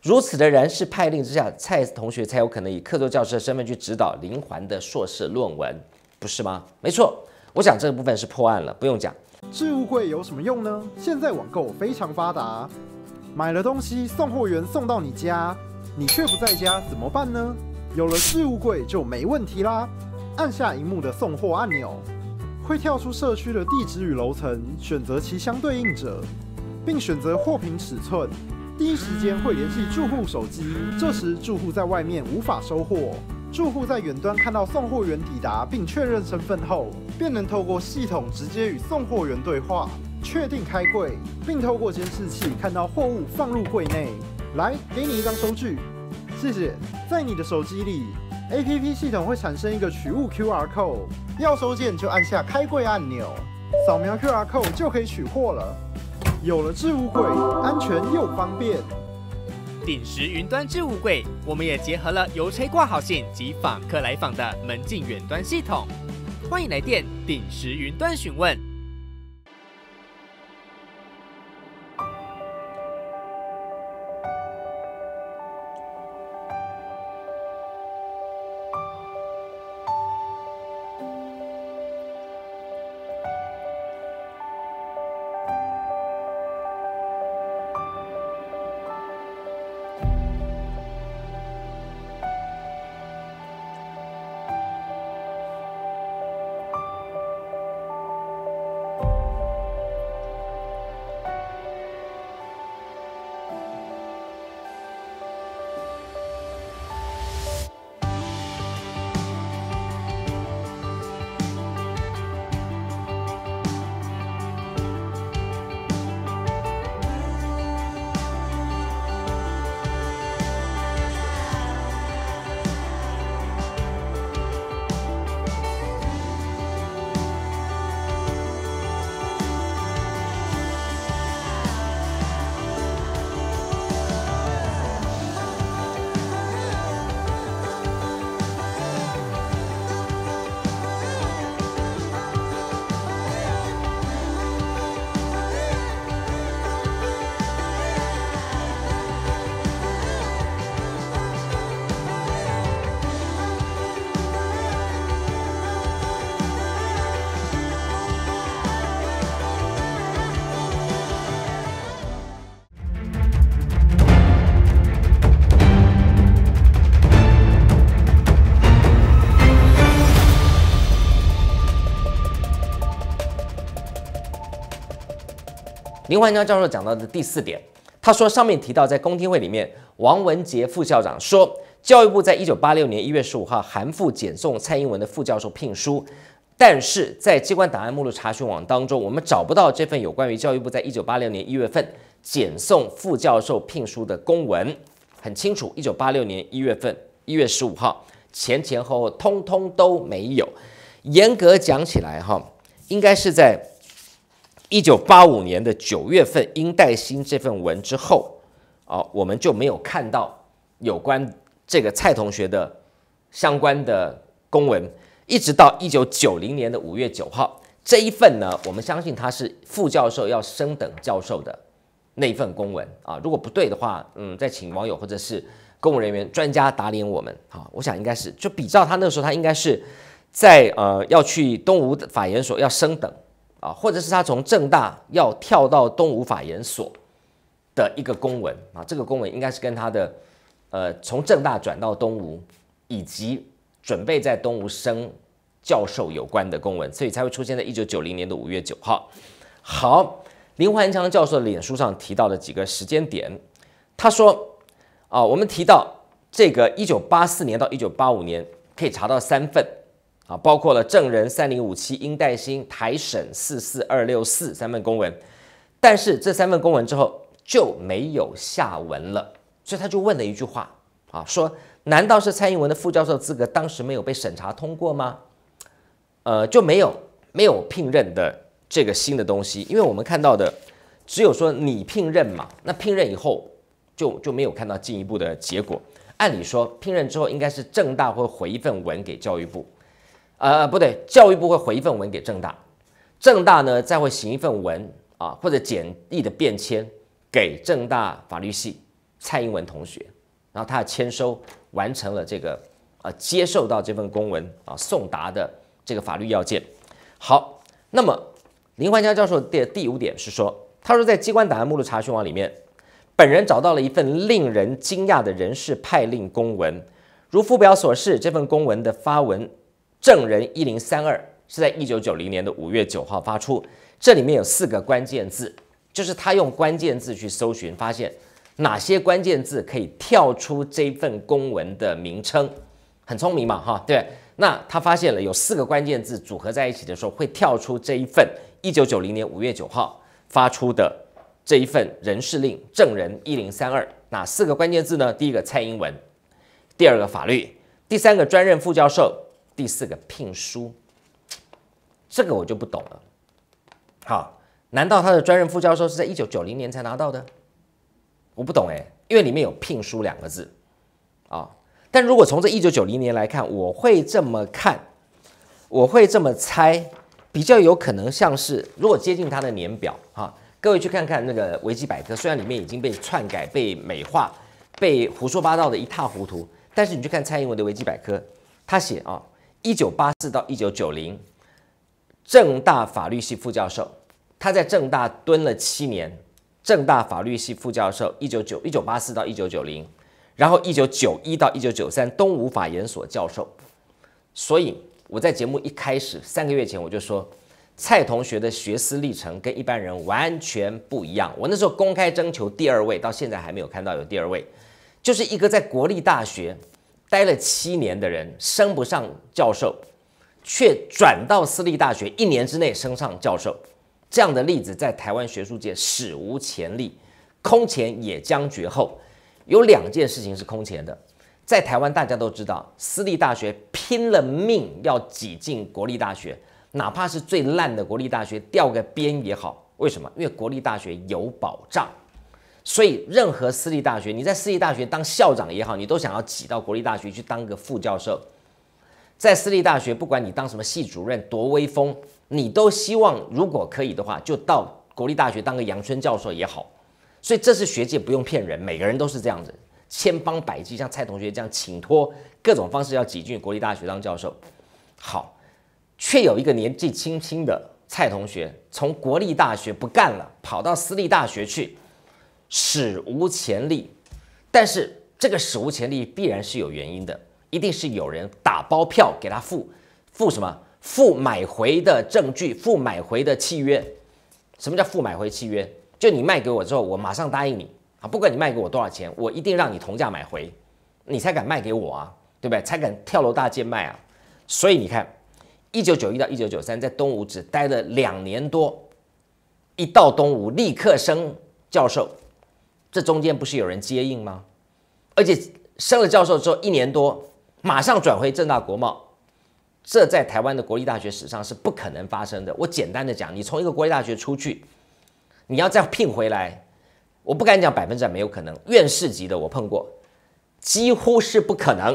如此的人事派令之下，蔡同学才有可能以客座教师的身份去指导林环的硕士论文，不是吗？没错，我想这个部分是破案了，不用讲。智物柜有什么用呢？现在网购非常发达，买了东西，送货员送到你家，你却不在家，怎么办呢？有了置物柜就没问题啦。按下荧幕的送货按钮，会跳出社区的地址与楼层，选择其相对应者，并选择货品尺寸。第一时间会联系住户手机，这时住户在外面无法收货。住户在远端看到送货员抵达并确认身份后，便能透过系统直接与送货员对话，确定开柜，并透过监视器看到货物放入柜内。来，给你一张收据。谢谢，在你的手机里，APP 系统会产生一个取物 QR code，要收件就按下开柜按钮，扫描 QR code 就可以取货了。有了置物柜，安全又方便。顶石云端置物柜，我们也结合了邮差挂号信及访客来访的门禁远端系统，欢迎来电顶石云端询问。林焕章教授讲到的第四点，他说上面提到在公听会里面，王文杰副校长说教育部在一九八六年一月十五号函复简送蔡英文的副教授聘书，但是在机关档案目录查询网当中，我们找不到这份有关于教育部在一九八六年一月份简送副教授聘书的公文，很清楚，一九八六年一月份一月十五号前前后后通通都没有，严格讲起来哈，应该是在。一九八五年的九月份，殷代新这份文之后，啊，我们就没有看到有关这个蔡同学的相关的公文，一直到一九九零年的五月九号这一份呢，我们相信他是副教授要升等教授的那一份公文啊。如果不对的话，嗯，再请网友或者是公务人员、专家打脸我们啊。我想应该是，就比照他那时候，他应该是在呃要去东吴法研所要升等。啊，或者是他从正大要跳到东吴法研所的一个公文啊，这个公文应该是跟他的，呃，从正大转到东吴以及准备在东吴升教授有关的公文，所以才会出现在一九九零年的五月九号。好，林怀强教授脸书上提到的几个时间点，他说啊，我们提到这个一九八四年到一九八五年可以查到三份。啊，包括了证人三零五七、英代兴、台审四四二六四三份公文，但是这三份公文之后就没有下文了，所以他就问了一句话啊，说难道是蔡英文的副教授资格当时没有被审查通过吗？呃，就没有没有聘任的这个新的东西，因为我们看到的只有说你聘任嘛，那聘任以后就就没有看到进一步的结果。按理说聘任之后应该是正大会回一份文给教育部。呃不对，教育部会回一份文给正大，正大呢再会行一份文啊或者简易的便签给正大法律系蔡英文同学，然后他签收完成了这个呃接受到这份公文啊送达的这个法律要件。好，那么林焕江教授的第五点是说，他说在机关档案目录查询网里面，本人找到了一份令人惊讶的人事派令公文，如附表所示，这份公文的发文。证人一零三二是在一九九零年的五月九号发出，这里面有四个关键字，就是他用关键字去搜寻，发现哪些关键字可以跳出这份公文的名称，很聪明嘛哈？对，那他发现了有四个关键字组合在一起的时候，会跳出这一份一九九零年五月九号发出的这一份人事令证人一零三二，哪四个关键字呢？第一个蔡英文，第二个法律，第三个专任副教授。第四个聘书，这个我就不懂了。好，难道他的专任副教授是在一九九零年才拿到的？我不懂哎，因为里面有聘书两个字啊。但如果从这一九九零年来看，我会这么看，我会这么猜，比较有可能像是如果接近他的年表哈，各位去看看那个维基百科，虽然里面已经被篡改、被美化、被胡说八道的一塌糊涂，但是你去看蔡英文的维基百科，他写啊。一九八四到一九九零，正大法律系副教授，他在正大蹲了七年。正大法律系副教授，一九九一九八四到一九九零，然后一九九一到一九九三，东吴法研所教授。所以我在节目一开始三个月前我就说，蔡同学的学思历程跟一般人完全不一样。我那时候公开征求第二位，到现在还没有看到有第二位，就是一个在国立大学。待了七年的人升不上教授，却转到私立大学一年之内升上教授，这样的例子在台湾学术界史无前例，空前也将绝后。有两件事情是空前的，在台湾大家都知道，私立大学拼了命要挤进国立大学，哪怕是最烂的国立大学调个编也好。为什么？因为国立大学有保障。所以，任何私立大学，你在私立大学当校长也好，你都想要挤到国立大学去当个副教授。在私立大学，不管你当什么系主任多威风，你都希望如果可以的话，就到国立大学当个阳春教授也好。所以，这是学界不用骗人，每个人都是这样子，千方百计，像蔡同学这样请托各种方式，要挤进国立大学当教授。好，却有一个年纪轻轻的蔡同学，从国立大学不干了，跑到私立大学去。史无前例，但是这个史无前例必然是有原因的，一定是有人打包票给他付，付什么？付买回的证据，付买回的契约。什么叫付买回契约？就你卖给我之后，我马上答应你啊，不管你卖给我多少钱，我一定让你同价买回，你才敢卖给我啊，对不对？才敢跳楼大贱卖啊。所以你看，一九九一到一九九三，在东吴只待了两年多，一到东吴立刻升教授。这中间不是有人接应吗？而且升了教授之后一年多，马上转回正大国贸，这在台湾的国立大学史上是不可能发生的。我简单的讲，你从一个国立大学出去，你要再聘回来，我不敢讲百分之百没有可能，院士级的我碰过，几乎是不可能。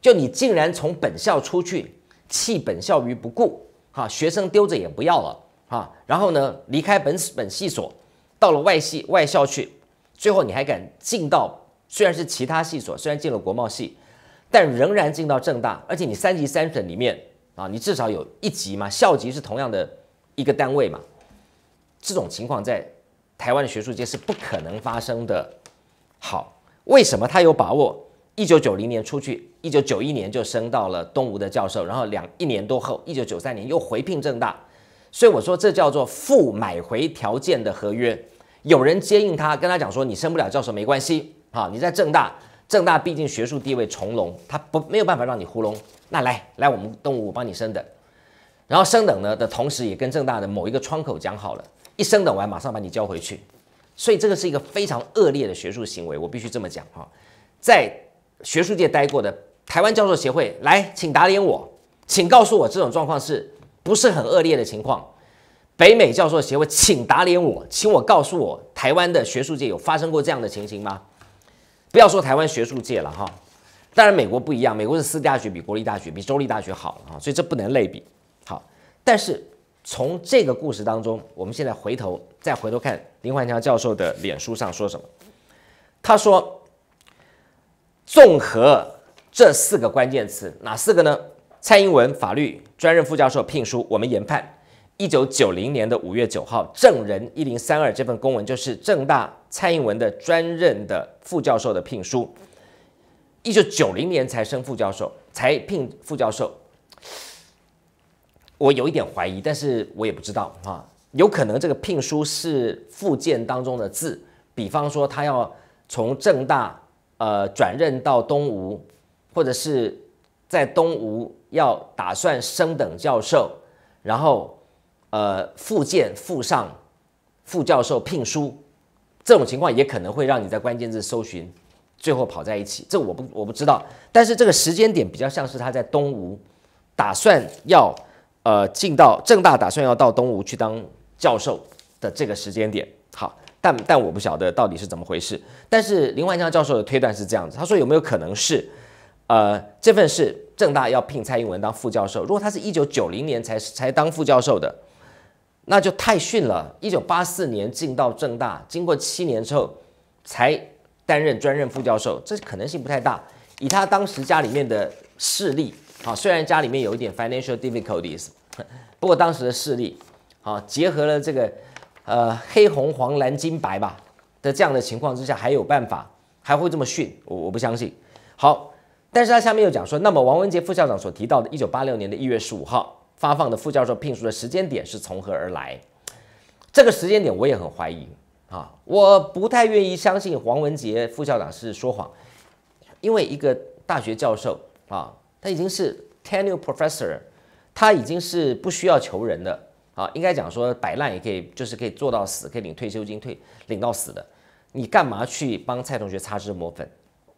就你竟然从本校出去，弃本校于不顾，哈，学生丢着也不要了，哈，然后呢，离开本本系所，到了外系外校去。最后你还敢进到，虽然是其他系所，虽然进了国贸系，但仍然进到正大，而且你三级三审里面啊，你至少有一级嘛，校级是同样的一个单位嘛，这种情况在台湾的学术界是不可能发生的。好，为什么他有把握？一九九零年出去，一九九一年就升到了东吴的教授，然后两一年多后，一九九三年又回聘正大，所以我说这叫做负买回条件的合约。有人接应他，跟他讲说：“你升不了教授没关系好，你在正大，正大毕竟学术地位从容，他不没有办法让你糊弄。那来来，我们动物帮你升等，然后升等呢的同时，也跟正大的某一个窗口讲好了，一升等，完马上把你交回去。所以这个是一个非常恶劣的学术行为，我必须这么讲哈。在学术界待过的台湾教授协会，来，请打脸我，请告诉我这种状况是不是很恶劣的情况。”北美教授协会，请打脸我，请我告诉我，台湾的学术界有发生过这样的情形吗？不要说台湾学术界了哈，当然美国不一样，美国是私立大学比国立大学、比州立大学好了啊，所以这不能类比。好，但是从这个故事当中，我们现在回头再回头看林焕强教授的脸书上说什么？他说：“综合这四个关键词，哪四个呢？蔡英文法律专任副教授聘书，我们研判。”一九九零年的五月九号，证人一零三二这份公文就是正大蔡英文的专任的副教授的聘书。一九九零年才升副教授，才聘副教授，我有一点怀疑，但是我也不知道啊，有可能这个聘书是附件当中的字，比方说他要从正大呃转任到东吴，或者是在东吴要打算升等教授，然后。呃，附件附上副教授聘书，这种情况也可能会让你在关键字搜寻，最后跑在一起。这我不我不知道，但是这个时间点比较像是他在东吴打算要呃进到正大，打算要到东吴去当教授的这个时间点。好，但但我不晓得到底是怎么回事。但是林万江教授的推断是这样子，他说有没有可能是呃这份是正大要聘蔡英文当副教授，如果他是一九九零年才才当副教授的。那就太逊了。一九八四年进到正大，经过七年之后，才担任专任副教授，这可能性不太大。以他当时家里面的势力，啊，虽然家里面有一点 financial difficulties，不过当时的势力，啊，结合了这个呃黑红黄蓝金白吧的这样的情况之下，还有办法还会这么逊？我我不相信。好，但是他下面又讲说，那么王文杰副校长所提到的，一九八六年的一月十五号。发放的副教授聘书的时间点是从何而来？这个时间点我也很怀疑啊，我不太愿意相信黄文杰副校长是说谎，因为一个大学教授啊，他已经是 t e n u r e professor，他已经是不需要求人的啊，应该讲说摆烂也可以，就是可以做到死，可以领退休金退领到死的。你干嘛去帮蔡同学擦脂抹粉？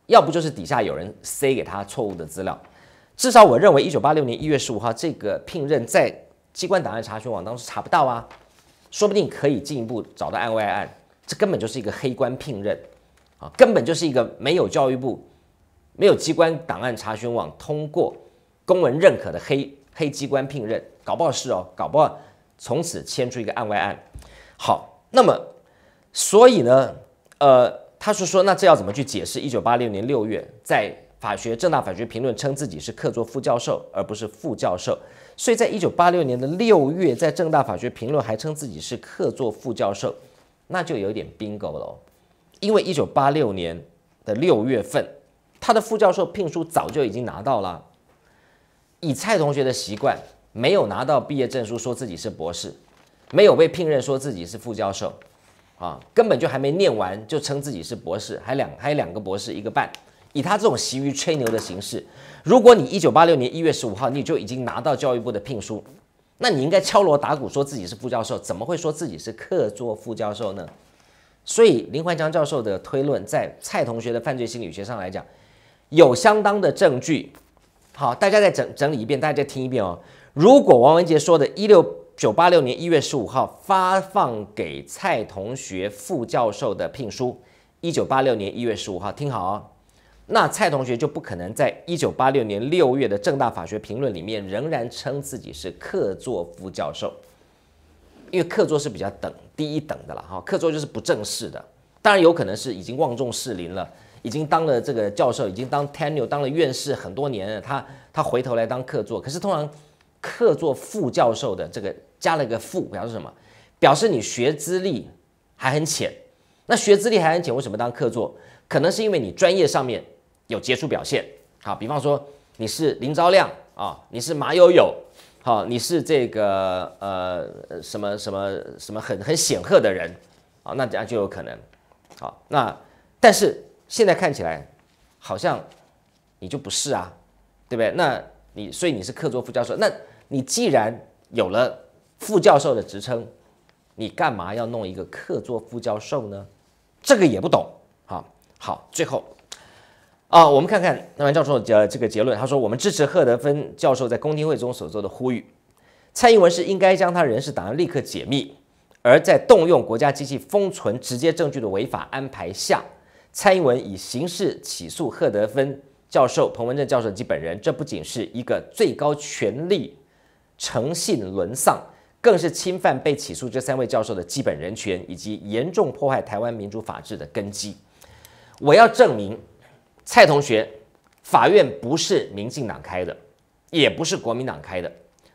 要不就是底下有人塞给他错误的资料。至少我认为，一九八六年一月十五号这个聘任在机关档案查询网当时查不到啊，说不定可以进一步找到案外案。这根本就是一个黑官聘任啊，根本就是一个没有教育部、没有机关档案查询网通过公文认可的黑黑机关聘任，搞不好是哦，搞不好从此牵出一个案外案。好，那么所以呢，呃，他是说那这要怎么去解释？一九八六年六月在。法学正大法学评论称自己是客座副教授，而不是副教授。所以在一九八六年的六月，在正大法学评论还称自己是客座副教授，那就有点 bingo 了。因为一九八六年的六月份，他的副教授聘书早就已经拿到了。以蔡同学的习惯，没有拿到毕业证书说自己是博士，没有被聘任说自己是副教授，啊，根本就还没念完就称自己是博士，还两还有两个博士一个半。以他这种习于吹牛的形式，如果你一九八六年一月十五号你就已经拿到教育部的聘书，那你应该敲锣打鼓说自己是副教授，怎么会说自己是客座副教授呢？所以林怀强教授的推论，在蔡同学的犯罪心理学上来讲，有相当的证据。好，大家再整整理一遍，大家再听一遍哦。如果王文杰说的一六九八六年一月十五号发放给蔡同学副教授的聘书，一九八六年一月十五号，听好哦。那蔡同学就不可能在一九八六年六月的正大法学评论里面仍然称自己是客座副教授，因为客座是比较等低一等的了哈，客座就是不正式的。当然有可能是已经望重士林了，已经当了这个教授，已经当 tenure 当了院士很多年了，他他回头来当客座。可是通常客座副教授的这个加了个副，表示什么？表示你学资历还很浅。那学资历还很浅，为什么当客座？可能是因为你专业上面。有杰出表现，好，比方说你是林昭亮啊，你是马友友，好，你是这个呃什么什么什么很很显赫的人啊，那这样就有可能，好，那但是现在看起来好像你就不是啊，对不对？那你所以你是客座副教授，那你既然有了副教授的职称，你干嘛要弄一个客座副教授呢？这个也不懂，好，好，最后。啊，我们看看那文教授，的这个结论，他说，我们支持贺德芬教授在公听会中所做的呼吁，蔡英文是应该将他人事档案立刻解密，而在动用国家机器封存直接证据的违法安排下，蔡英文以刑事起诉贺德芬教授、彭文正教授及本人，这不仅是一个最高权力诚信沦丧，更是侵犯被起诉这三位教授的基本人权，以及严重破坏台湾民主法治的根基。我要证明。蔡同学，法院不是民进党开的，也不是国民党开的，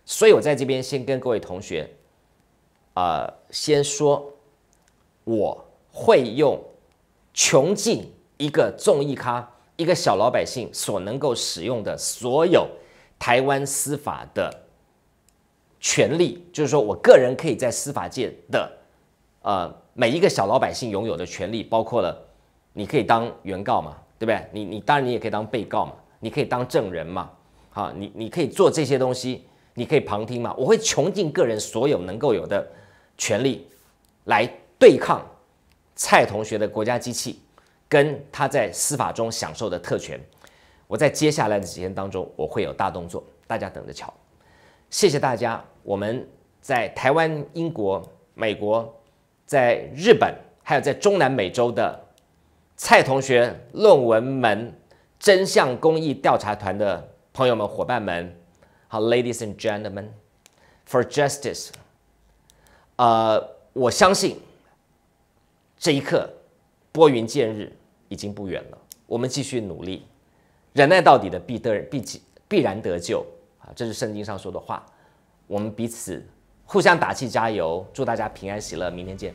所以我在这边先跟各位同学，呃，先说，我会用穷尽一个众议咖一个小老百姓所能够使用的所有台湾司法的权利，就是说我个人可以在司法界的，呃，每一个小老百姓拥有的权利，包括了你可以当原告嘛。对不对？你你当然你也可以当被告嘛，你可以当证人嘛，好，你你可以做这些东西，你可以旁听嘛。我会穷尽个人所有能够有的权利来对抗蔡同学的国家机器跟他在司法中享受的特权。我在接下来的几天当中，我会有大动作，大家等着瞧。谢谢大家。我们在台湾、英国、美国，在日本，还有在中南美洲的。蔡同学、论文门、真相公益调查团的朋友们、伙伴们，好，Ladies and Gentlemen，For Justice。呃，我相信这一刻拨云见日已经不远了。我们继续努力，忍耐到底的必得必必必然得救啊！这是圣经上说的话。我们彼此互相打气加油，祝大家平安喜乐，明天见。